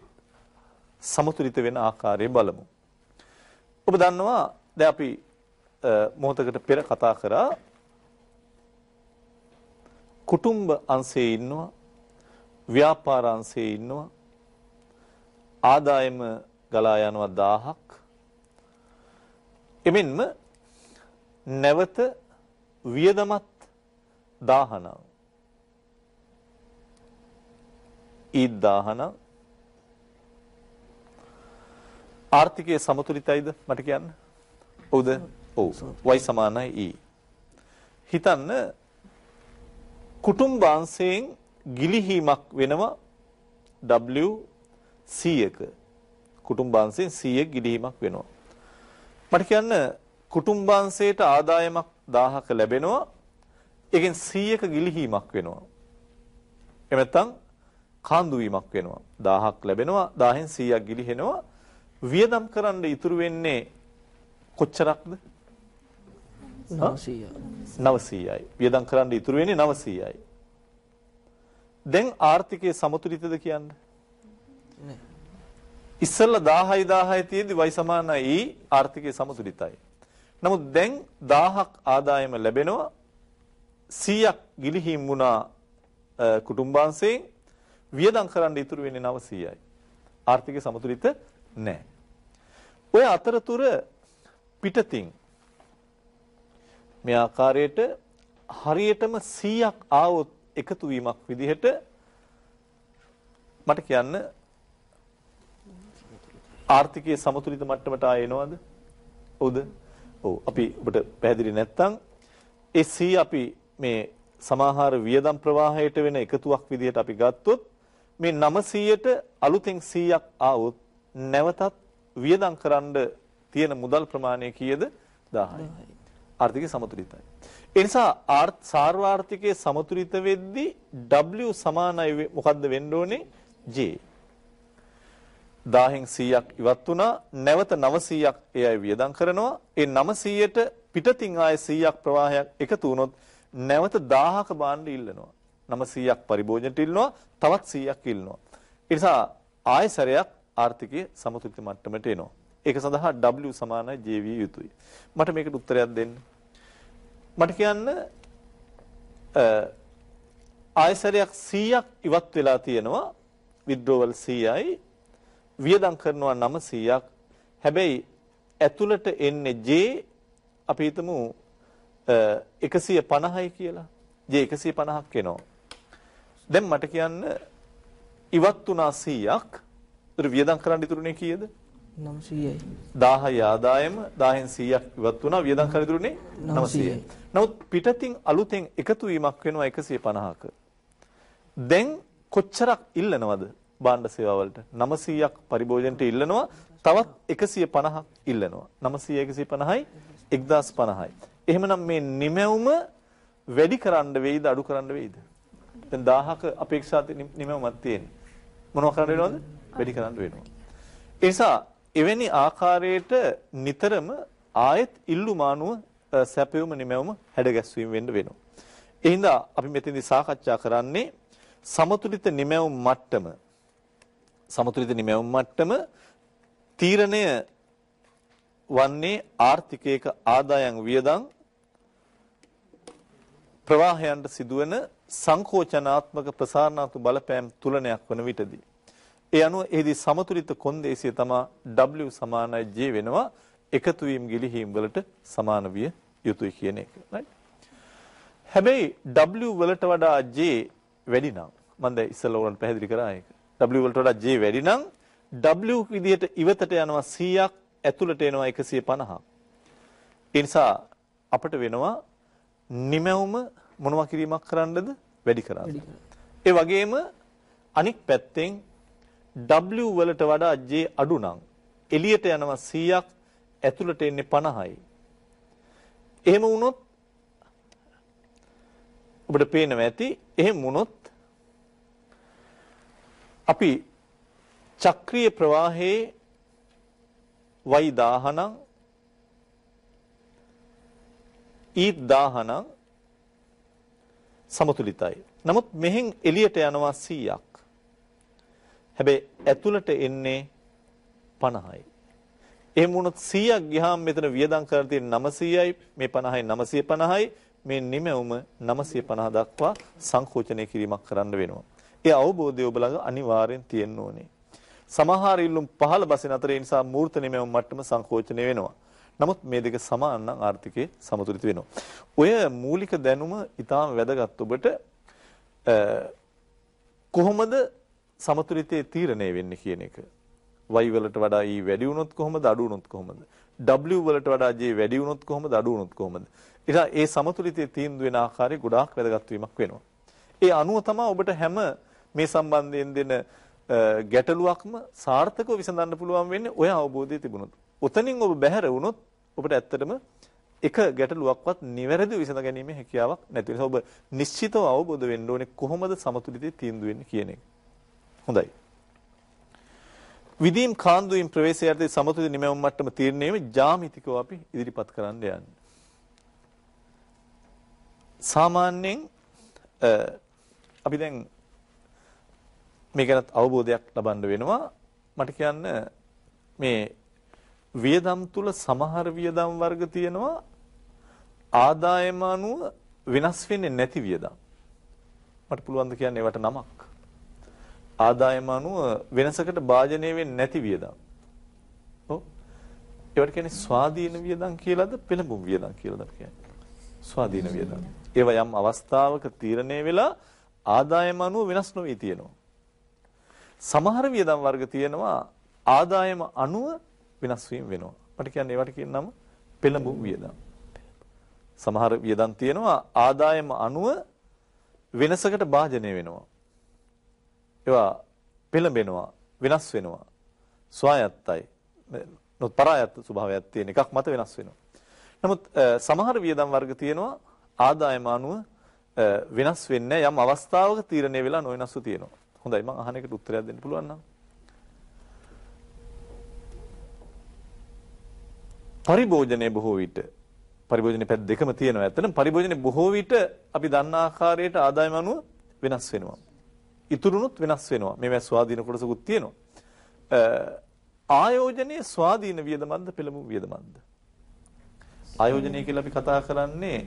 සමතුලිත වෙන ආකාරය බලමු. ඔබ දන්නවා දැන් අපි මොහොතකට පෙර කතා කරා කුටුම්බ අංශයේ ඉන්නවා ව්‍යාපාර අංශයේ ඉන්නවා ආදායම ගලා යනවා 1000ක් එමෙන්ම නැවත වියදමත් 1000ක් ඊද්දාහන ආර්ථිකයේ සමතුලිතයිද මට කියන්න? ඔව්ද? ඔව්. y සමානයි e. හිතන්න කුටුම්බාංශයෙන් ගිලිහීමක් වෙනවා w 100ක. කුටුම්බාංශයෙන් 100ක් ගිලිහීමක් වෙනවා. මට කියන්න කුටුම්බාංශයට ආදායමක් 1000ක ලැබෙනවා. ඒකෙන් 100ක ගිලිහීමක් වෙනවා. එමෙත්තම් කාන්දු වීමක් වෙනවා. 1000ක් ලැබෙනවා. 1000න් 100ක් ගිලිහෙනවා. වියදම් කරන්න ඉතුරු වෙන්නේ කොච්චරක්ද? 900යි. 900යි. වියදම් කරන්න ඉතුරු වෙන්නේ 900යි. දැන් ආර්ථිකයේ සමතුලිතද කියන්නේ? නෑ. ඉස්සෙල්ලා 1000යි 1000යි තියෙදි වයි සමානයි ආර්ථිකයේ සමතුලිතයි. නමුත් දැන් 1000ක් ආදායම ලැබෙනවා 100ක් ගිලිහිම් වුණා කුටුම්බාංශයෙන් වියදම් කරන්න ඉතුරු වෙන්නේ 900යි. ආර්ථික සමතුලිත නැහැ. ඔය අතරතුර පිටතින් මේ ආකාරයට හරියටම 100ක් ආවොත් එකතු වීමක් විදිහට මට කියන්න ආර්ථිකයේ සමතුලිත මට්ටමට ආය එනවද? උද? ඔව් අපි ඔබට පැහැදිලි නැත්තම් ඒ 100 අපි මේ සමාහාර වියදම් ප්‍රවාහයට වෙන එකතුවක් විදිහට අපි ගත්තොත් මේ 900ට අලුතෙන් 100ක් ආවොත් නැවතත් වියදම් කරන්න තියෙන මුදල් ප්‍රමාණය කීයද 1000යි. ආර්ථික සමතුලිතයි. ඒ නිසා ආර්ථ සාර්වාර්ථිකයේ සමතුලිත වෙද්දී W සමානයි මොකද්ද වෙන්න ඕනේ? J. 1000න් 100ක් ඉවත් වුණා. නැවත 900ක් ඒ අය වියදම් කරනවා. ඒ 900ට පිටතින් ආයේ 100ක් ප්‍රවාහයක් එකතු වුණොත් නැවත 1000ක භාණ්ඩ ඉල්ලනවා. 900ක් පරිභෝජනට ඉල්ලනවා තවත් 100ක් ඉල්ලනවා. ඒ නිසා ආය සැරයක් ආර්ථිකයේ සමතුලිත මට්ටමට එනවා. ඒක සඳහා W සමානයි JV යුතුයි. මට මේකට උත්තරයක් දෙන්න. මට කියන්න ආය සැරයක් 100ක් ඉවත් වෙලා තියෙනවා. withdrawal 100යි. වියදම් කරනවා 900ක්. හැබැයි ඇතුළට එන්නේ J අපි හිතමු 150යි කියලා. J 150ක් එනවා. දැන් මට කියන්න ඉවත් වුණා 100ක්. ඒතර වියදම් කරන්න ඉතුරුනේ කීයද? 900යි. 1000 ආදායම 1000න් 100ක් ඉවත් වුණා වියදම් කරලා ඉතුරුනේ 900යි. නමුත් පිටතින් අලුතෙන් එකතු වීමක් වෙනවා 150ක. දැන් කොච්චරක් ඉල්ලනවද භාණ්ඩ සේවාවලට? 900ක් පරිභෝජනට ඉල්ලනවා තවත් 150ක් ඉල්ලනවා. 900 150යි 1050යි. එහෙමනම් මේ නිමැවුම වැඩි කරන්න වෙයිද අඩු කරන්න වෙයිද? දැන් 1000ක අපේක්ෂා නිමවමක් තියෙන. මොනවා කරන්න වෙනවද? වැඩි කරන්න වෙනවා. ඒ නිසා එවැනි ආකාරයට නිතරම ආයෙත් ඉල්ලුමානුව සැපයුම නිමවම හැඩගැස්වීම වෙන්න වෙනවා. ඒ හින්දා අපි මෙතෙන්දී සාකච්ඡා කරන්නේ සමතුලිත නිමැවුම් මට්ටම සමතුලිත නිමැවුම් මට්ටම තීරණය වන්නේ ආර්ථිකයක ආදායම් වියදම් ප්‍රවාහයන්ට සිදුවන සංකෝචනාත්මක ප්‍රසාරණාත්මක බලපෑම් තුලනයක් වන විටදී ඒ අනුව එෙහිදී සමතුලිත කොන්දේසිය තමා W සමානයි J වෙනවා එකතු වීම ගිලිහීම් වලට සමාන විය යුතුයි කියන එක. හැබැයි W වලට වඩා J වැඩි නම් මම දැන් ඉස්සෙල්ලා උරන් පැහැදිලි කරා ඒක. W වලට වඩා J වැඩි නම් W විදිහට ඉවතට යනවා 100ක් ඇතුළට එනවා 150ක්. ඒ නිසා අපිට වෙනවා නිමැවුම මොනවා කිරීමක් කරන්නද වැඩි කරන්නේ. ඒ වගේම අනික් පැත්තෙන් W වලට වඩා J අඩු නම් එළියට යනවා 100ක් ඇතුළට එන්නේ 50යි. එහෙම වුණොත් ඔබට පේනවා ඇති එහෙම වුණොත් අපි චක්‍රීය ප්‍රවාහයේ y 1000 නම් e 1000 නම් සමතුලිතයි. නමුත් මෙහෙන් එළියට යනවා 100ක්. හැබැයි ඇතුළට එන්නේ 50යි. එහෙම වුණොත් 100ක් ගියාම මෙතන වියදම් කරලා තියෙන 900යි මේ 50යි 950යි මේ නිමැවුම 950 දක්වා සංකෝචනය කිරීමක් කරන්න වෙනවා. ඒ අවබෝධය ඔබ ළඟ අනිවාර්යෙන් තියෙන්න ඕනේ. සමහර ඉල්ලුම් පහළ බසින් අතරේ නිසා මූර්ත නිමැවුම් මට්ටම සංකෝචනය වෙනවා. නමුත් මේ දෙක සමාන නම් ආර්ථිකයේ සමතුලිත වෙනවා. ඔය මූලික දැනුම ඊටාම වැදගත් ඔබට කොහොමද සමතුලිතයේ තීරණය වෙන්නේ කියන එක. y වලට වඩා e වැඩි වුණොත් කොහොමද අඩු වුණොත් කොහොමද? w වලට වඩා j වැඩි වුණොත් කොහොමද අඩු වුණොත් කොහොමද? ඊට ඒ සමතුලිතයේ තීන්දුව වෙන ආකාරය ගොඩාක් වැදගත් වීමක් වෙනවා. ඒ අනුව තමයි ඔබට හැම මේ සම්බන්ධයෙන් දෙන ගැටලුවක්ම සාර්ථකව විසඳන්න පුළුවන් වෙන්නේ ඔය අවබෝධය තිබුණොත්. උතනින් ඔබ බැහැර වුණොත් ඔබට ඇත්තටම එක ගැටලුවක්වත් නිවැරදිව විසඳ ගැනීමේ හැකියාවක් නැති නිසා ඔබ නිශ්චිතව අවබෝධ වෙන්න ඕනේ කොහොමද සමතුලිතේ තීන්දුව වෙන්නේ කියන එක. හොඳයි. විදීම් කාන්දුයින් ප්‍රවේශය යටතේ සමතුලිත නිමැවුම් මට්ටම තීරණය වීම ජාමිතිකව අපි ඉදිරිපත් කරන්න යන්නේ. සාමාන්‍යයෙන් අපි දැන් මේ ගැනත් අවබෝධයක් ලබන්න වෙනවා. මට කියන්න මේ වියදම් තුල සමහර වියදම් වර්ග තියෙනවා ආදායම අනුව වෙනස් වෙන්නේ නැති වියදම්. මට පුළුවන් ද කියන්නේ ඒවට නමක්. ආදායම අනුව වෙනසකට භාජනය වෙන්නේ නැති වියදම්. ඔව්. ඒවට කියන්නේ ස්වාධීන වියදම් කියලාද පෙළඹුම් වියදම් කියලාද කියන්නේ. ස්වාධීන වියදම්. ඒවා යම් අවස්ථාවක තීරණය වෙලා ආදායම අනුව වෙනස් නොවී තියෙනවා. සමහර වියදම් වර්ග තියෙනවා ආදායම අනුව වෙනස් වීම වෙනවා. මට කියන්නේ ඒවට කියනනම් පෙළඹුම් වියදම්. සමහර වියදම් තියෙනවා ආදායම අනුව වෙනසකට භාජනය වෙනවා. ඒවා පෙළඹෙනවා, වෙනස් වෙනවා. ස්වායත්තයි. නොත් පරායත්ත ස්වභාවයක් තියෙන එකක් මත වෙනස් වෙනවා. නමුත් සමහර වියදම් වර්ග තියෙනවා ආදායම අනුව වෙනස් වෙන්නේ යම් අවස්ථාවක තීරණය වෙලා නොවෙනස්ව තියෙනවා. හොඳයි මම අහන එකට උත්තරයක් දෙන්න පුළුවන් නම්. පරිභෝජනය බොහෝ විට පරිභෝජනේ පැත්ත දෙකම තියෙනවා. ඇත්තටම පරිභෝජනේ බොහෝ විට අපි දන්න ආකාරයට ආදායම අනුව වෙනස් වෙනවා. ඉතුරුනුත් වෙනස් වෙනවා. මේවා ස්වාධීන කොටසකුත් තියෙනවා. ආයෝජනයේ ස්වාධීන වියදමක්ද පෙළඹු වියදමක්ද? ආයෝජනය කියලා අපි කතා කරන්නේ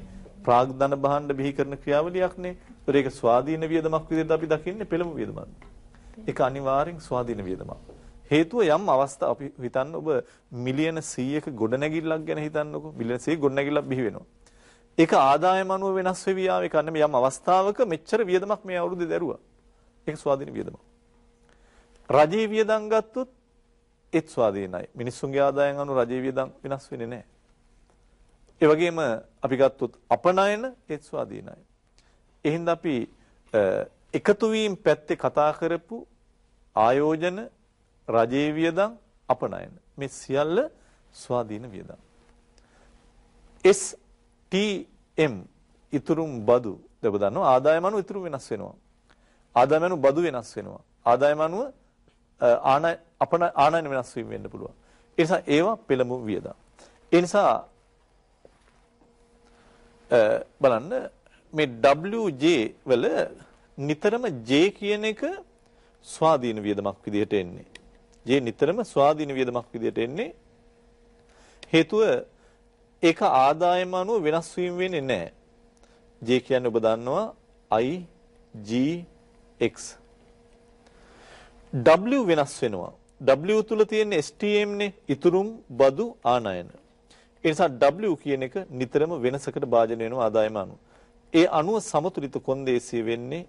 ප්‍රාග්ධන භාණ්ඩ බිහි කරන ක්‍රියාවලියක්නේ. ඒක ස්වාධීන වියදමක් විදිහට අපි දකින්නේ පෙළඹු වියදමක්ද? ඒක අනිවාර්යෙන් ස්වාධීන වියදමක්. හේතුව යම් අවස්ථා අපි හිතන්න ඔබ මිලියන 100ක ගොඩනැගිල්ලක් ගැන හිතන්නකො මිලියන 100 ගොඩනැගිල්ලක් බිහි වෙනවා. ඒක ආදායම අනුව වෙනස් වෙවි ආවේ කන්නේ යම් අවස්ථාවක මෙච්චර වියදමක් මේ අවුරුද්දේ දැරුවා. ඒක ස්වාධීන වියදමක්. රජයේ වියදම් ගත්තොත් ඒත් ස්වාධීනයි. මිනිස්සුන්ගේ ආදායම් අනුව රජයේ වියදම් වෙනස් වෙන්නේ නැහැ. ඒ වගේම අපි ගත්තොත් අපනයන ඒත් ස්වාධීනයි. එහෙනම් අපි එකතු වීම පැත්තේ කතා කරපු ආයෝජන රජයේ වියදම් අපනයන. මේ සියල්ල ස්වාධීන වියදම්. STM ඉතුරුම් බදු දෙබ දන්නවා ආදායම අනුව ඉතුරු වෙනස් වෙනවා. ආදායම අනුව බදු වෙනස් වෙනවා. ආදායම අනුව ආන අපන ආනයන වෙනස් වීම වෙන්න පුළුවන්. ඒ නිසා ඒවා පෙළඹු වියදම්. ඒ නිසා බලන්න මේ WJ වල නිතරම J කියන එක ස්වාධීන වියදමක් විදිහට එන්නේ. ජේ නිතරම ස්වාධීන වියදමක් විදියට එන්නේ. හේතුව ඒක ආදායම අනුව වෙනස් වීම වෙන්නේ නැහැ. ජේ කියන්නේ ඔබ දන්නවා I G X W වෙනස් වෙනවා. W තුල තියෙන STM නේ ඉතුරුම් බදු ආනයන. ඒ නිසා W කියන එක නිතරම වෙනසකට භාජනය වෙනවා ආදායම අනුව. ඒ අනුව සමතුලිත කොන්දේසිය වෙන්නේ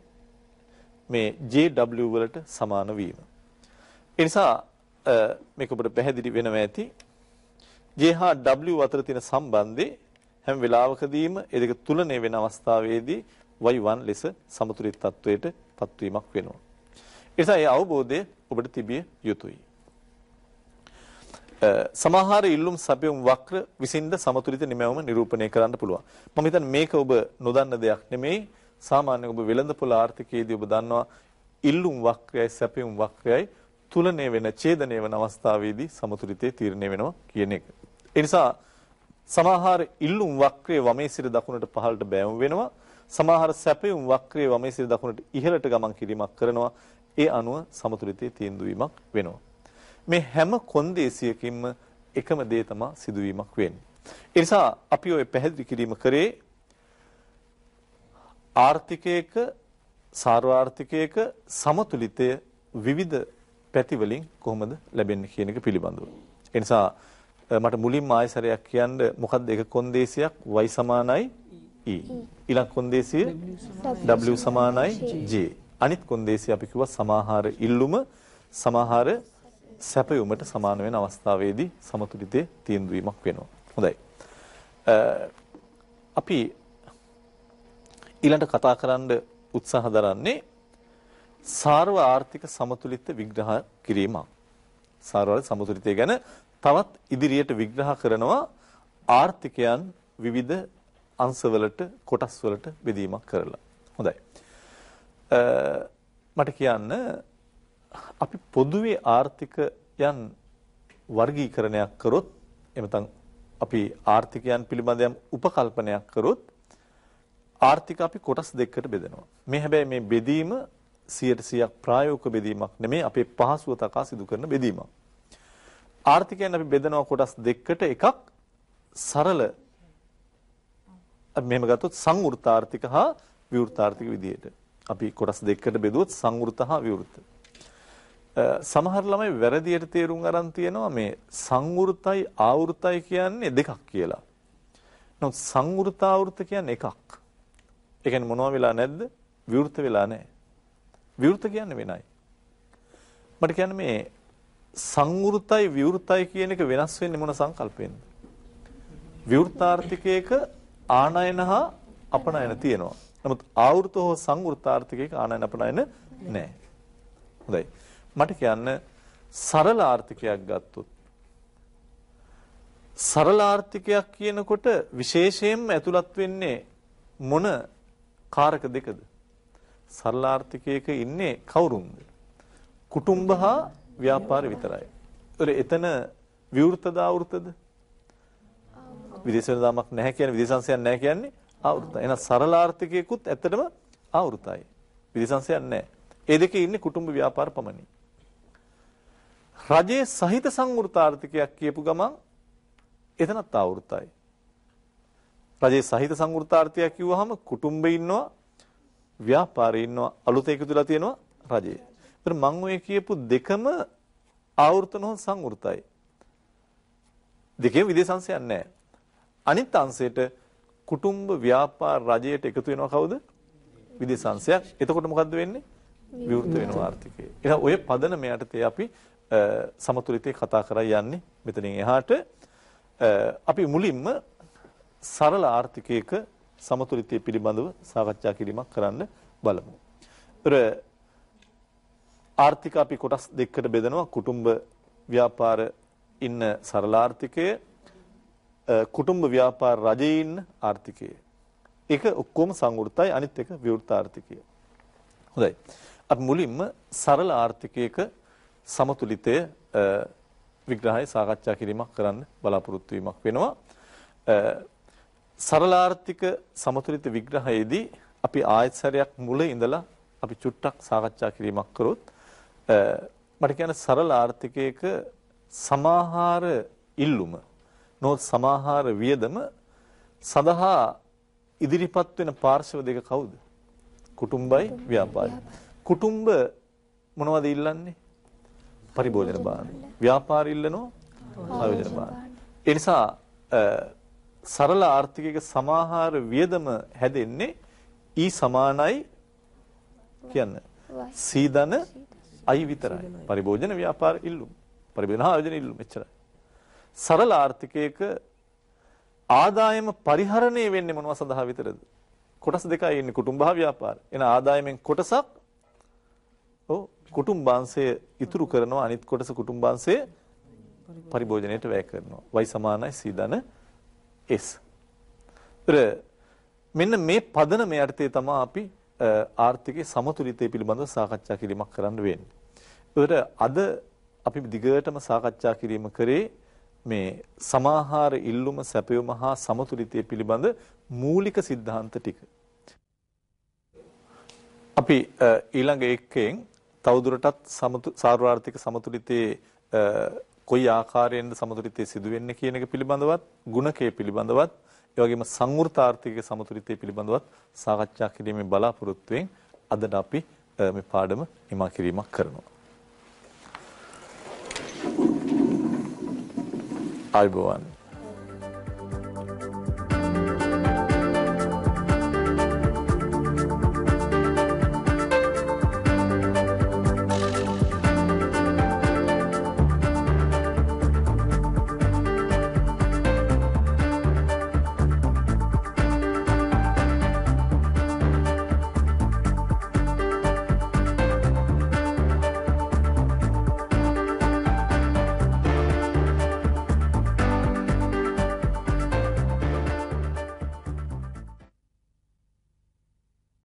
මේ JW වලට සමාන වීම. ඒ නිසා මේක ඔබට පැහැදිලි වෙනවා ඇති J හා W අතර තියෙන සම්බන්ධය හැම වෙලාවකදීම ඒ දෙක තුලණය වෙන අවස්ථාවේදී y1 ලෙස සමතුලිත තත්වයට පත්වීමක් වෙනවා. ඒ නිසා ඒ අවබෝධය ඔබට තිබිය යුතුයි. සමහර ඉල්ලුම් සැපයුම් වක්‍ර විසින්ද සමතුලිත නිමැවුම නිරූපණය කරන්න පුළුවන්. මම හිතන්නේ මේක ඔබ නොදන්න දෙයක් නෙමෙයි. සාමාන්‍යයෙන් ඔබ වෙළඳ පොළ ආර්ථිකයේදී ඔබ දන්නවා ඉල්ලුම් වක්‍රයයි සැපයුම් වක්‍රයයි තුලණය වෙන ඡේදනය වෙන අවස්ථාවේදී සමතුලිතේ තීරණය වෙනවා කියන එක. ඒ නිසා සමහර ඉල්ලුම් වක්‍රයේ වමේ සිට දකුණට පහළට බැවුම් වෙනවා. සමහර සැපයුම් වක්‍රයේ වමේ සිට දකුණට ඉහළට ගමන් කිරීමක් කරනවා. ඒ අනුව සමතුලිතේ තීන්දුවීමක් වෙනවා. මේ හැම කොන්දේසියකින්ම එකම දේ තමයි සිදුවීමක් වෙන්නේ. ඒ නිසා අපි ඔය පැහැදිලි කිරීම කරේ ආර්ථිකයක සාර්වාර්ථිකයක සමතුලිතය විවිධ පැතිවලින් කොහොමද ලැබෙන්නේ කියන එක පිළිබඳව. ඒ නිසා මට මුලින්ම ආයෙ සැරයක් කියන්න මොකද්ද එක කොන්දේසියක් y සමානයි e. ඊළඟ කොන්දේසිය w සමානයි j. අනිත් කොන්දේසිය අපි කිව්වා සමාහාර ඉල්ලුම සමාහාර සැපයුමට සමාන වෙන අවස්ථාවේදී සමතුලිතේ තීන්දුවීමක් වෙනවා. හොඳයි. අපි ඊළඟ කතා කරන්න උත්සාහ දරන්නේ සාර්ව ආර්ථික සමතුලිත විග්‍රහ කිරීමක්. සාර්ව සමතුලිතය ගැන තවත් ඉදිරියට විග්‍රහ කරනවා ආර්ථිකයන් විවිධ අංශවලට කොටස් වලට බෙදීමක් කරලා. හොඳයි. මට කියන්න අපි පොදුවේ ආර්ථිකයන් වර්ගීකරණයක් කරොත් එමෙතන් අපි ආර්ථිකයන් පිළිබඳ යම් උපකල්පනයක් කරොත් ආර්ථික අපි කොටස් දෙකකට බෙදෙනවා. මේ හැබැයි මේ බෙදීම 100%ක් ප්‍රායෝගික බෙදීමක් නෙමෙයි අපේ පහසුව තකා සිදු කරන බෙදීමක්. ආර්ථිකයන් අපි බෙදනවා කොටස් දෙකකට එකක් සරල අපි මෙහෙම ගත්තොත් සංවෘත ආර්ථික හා විවෘත ආර්ථික විදියට. අපි කොටස් දෙකකට බෙදුවොත් සංවෘත හා විවෘත. සමහර ළමයි වැරදියට තේරුම් අරන් තියෙනවා මේ සංවෘතයි ආවෘතයි කියන්නේ දෙකක් කියලා. නමුත් සංවෘත ආවෘත කියන්නේ එකක්. ඒ කියන්නේ මොනවා වෙලා නැද්ද? විවෘත වෙලා නැහැ. විවෘත කියන්නේ වෙනයි. මට කියන්නේ මේ සංවෘතයි විවෘතයි කියන එක වෙනස් වෙන්නේ මොන සංකල්පෙන්ද? විවෘතාර්ථිකයක ආනයන හා අපනයන තියෙනවා. නමුත් ආවෘත හෝ සංවෘතාර්ථිකයක ආනයන අපනයන නැහැ. හොඳයි. මට කියන්න සරල ආර්ථිකයක් ගත්තොත් සරල ආර්ථිකයක් කියනකොට විශේෂයෙන්ම ඇතුළත් වෙන්නේ මොන කාරක දෙකද? සරලාර්ථිකයක ඉන්නේ කවුරුන්ද? කුටුම්බ හා ව්‍යාපාර විතරයි. ඒර එතන විවෘතද ආවෘතද? විදේශන දාමක් නැහැ කියන්නේ විදේශංශයක් නැහැ කියන්නේ ආවෘතයි. එහෙනම් සරලාර්ථිකයකුත් ඇත්තටම ආවෘතයි. විදේශංශයක් නැහැ. ඒ දෙකේ ඉන්නේ කුටුම්බ ව්‍යාපාර පමණයි. රජයේ සහිත සංවෘතාර්ථිකයක් කියපු ගමන් එතනත් ආවෘතයි. රජයේ සහිත සංවෘතාර්ථිකයක් කිව්වහම කුටුම්බේ ඉන්නවා ව්‍යාපාරේ ඉන්නවා අලුත එකතුලා තියෙනවා රජය. ඒතර මම ඔය කියපු දෙකම ආවර්තන හෝ සංවෘතයි. දෙකේම විදේශාංශයක් නැහැ. අනිත් අංශයට කුටුම්බ ව්‍යාපාර රජයට එකතු වෙනවා කවුද? විදේශාංශයක්. එතකොට මොකද්ද වෙන්නේ? විවෘත වෙනවා ආර්ථිකය. එහෙනම් ඔය පදන මෙයට තේ අපි සමතුලිතේ කතා කරා යන්නේ මෙතනින් එහාට අපි මුලින්ම සරල ආර්ථිකයක සමතුලිතය පිළිබඳව සාකච්ඡා කිරීමක් කරන්න බලමු. ඒර ආර්ථික අපි කොටස් දෙකකට බෙදනවා කුටුම්බ ව්‍යාපාර ඉන්න සරල ආර්ථිකය කුටුම්බ ව්‍යාපාර රජයේ ඉන්න ආර්ථිකය. ඒක ඔක්කොම සංවෘතයි අනිත් එක විවෘත ආර්ථිකය. හොඳයි. අපි මුලින්ම සරල ආර්ථිකයක සමතුලිතය විග්‍රහය සාකච්ඡා කිරීමක් කරන්න බලාපොරොත්තු වීමක් වෙනවා. සරලාර්ථික සමතුලිත විග්‍රහයේදී අපි ආයත් සැරයක් මුල ඉඳලා අපි චුට්ටක් සාකච්ඡා කිරීමක් කරොත් මට කියන සරල ආර්ථිකයක සමාහාර ඉල්ලුම නොත් සමාහාර වියදම සඳහා ඉදිරිපත් වෙන පාර්ශව දෙක කවුද? කුටුම්බයි ව්‍යාපාරයි. කුටුම්බ මොනවද ඉල්ලන්නේ? පරිභෝජන බාන. ව්‍යාපාර ඉල්ලනවා ආයෝජන බාන. ඒ නිසා සරල ආර්ථිකයක සමාහාර වියදම හැදෙන්නේ E සමානයි කියන්නේ C ධන I විතරයි. පරිභෝජන ව්‍යාපාර ඉල්ලුම්. පරිභෝජන ආයෝජන ඉල්ලුම් එච්චරයි. සරල ආර්ථිකයක ආදායම පරිහරණය වෙන්නේ මොනව සඳහා විතරද? කොටස් දෙකයි ඉන්නේ කුටුම්භා ව්‍යාපාර. එන ආදායමෙන් කොටසක් ඔව් කුටුම්භාංශය ඉතුරු කරනවා අනිත් කොටස කුටුම්භාංශය පරිභෝජනයට වැය කරනවා. Y සමානයි C ධන S. ඒතර මෙන්න මේ පදනම යටතේ තමයි අපි ආර්ථිකයේ සමතුලිතය පිළිබඳව සාකච්ඡා කිරීමක් කරන්න වෙන්නේ. ඒතර අද අපි දිගටම සාකච්ඡා කිරීම කරේ මේ සමාහාර ඉල්ලුම සැපයුම හා සමතුලිතය පිළිබඳ මූලික સિદ્ધාන්ත ටික. අපි ඊළඟ එකෙන් තවදුරටත් සාර්වාර්ථික සමතුලිතයේ කොයි ආකාරයෙන්ද සමතුලිතය සිදුවෙන්නේ කියන එක පිළිබඳවත් ගුණකයේ පිළිබඳවත් ඒ වගේම සංවෘතාර්ථික සමතුලිතය පිළිබඳවත් සාකච්ඡා කිරීමේ බලාපොරොත්තුවෙන් අදට අපි මේ පාඩම නිමා කිරීමක් කරනවා. ආයුබෝවන්.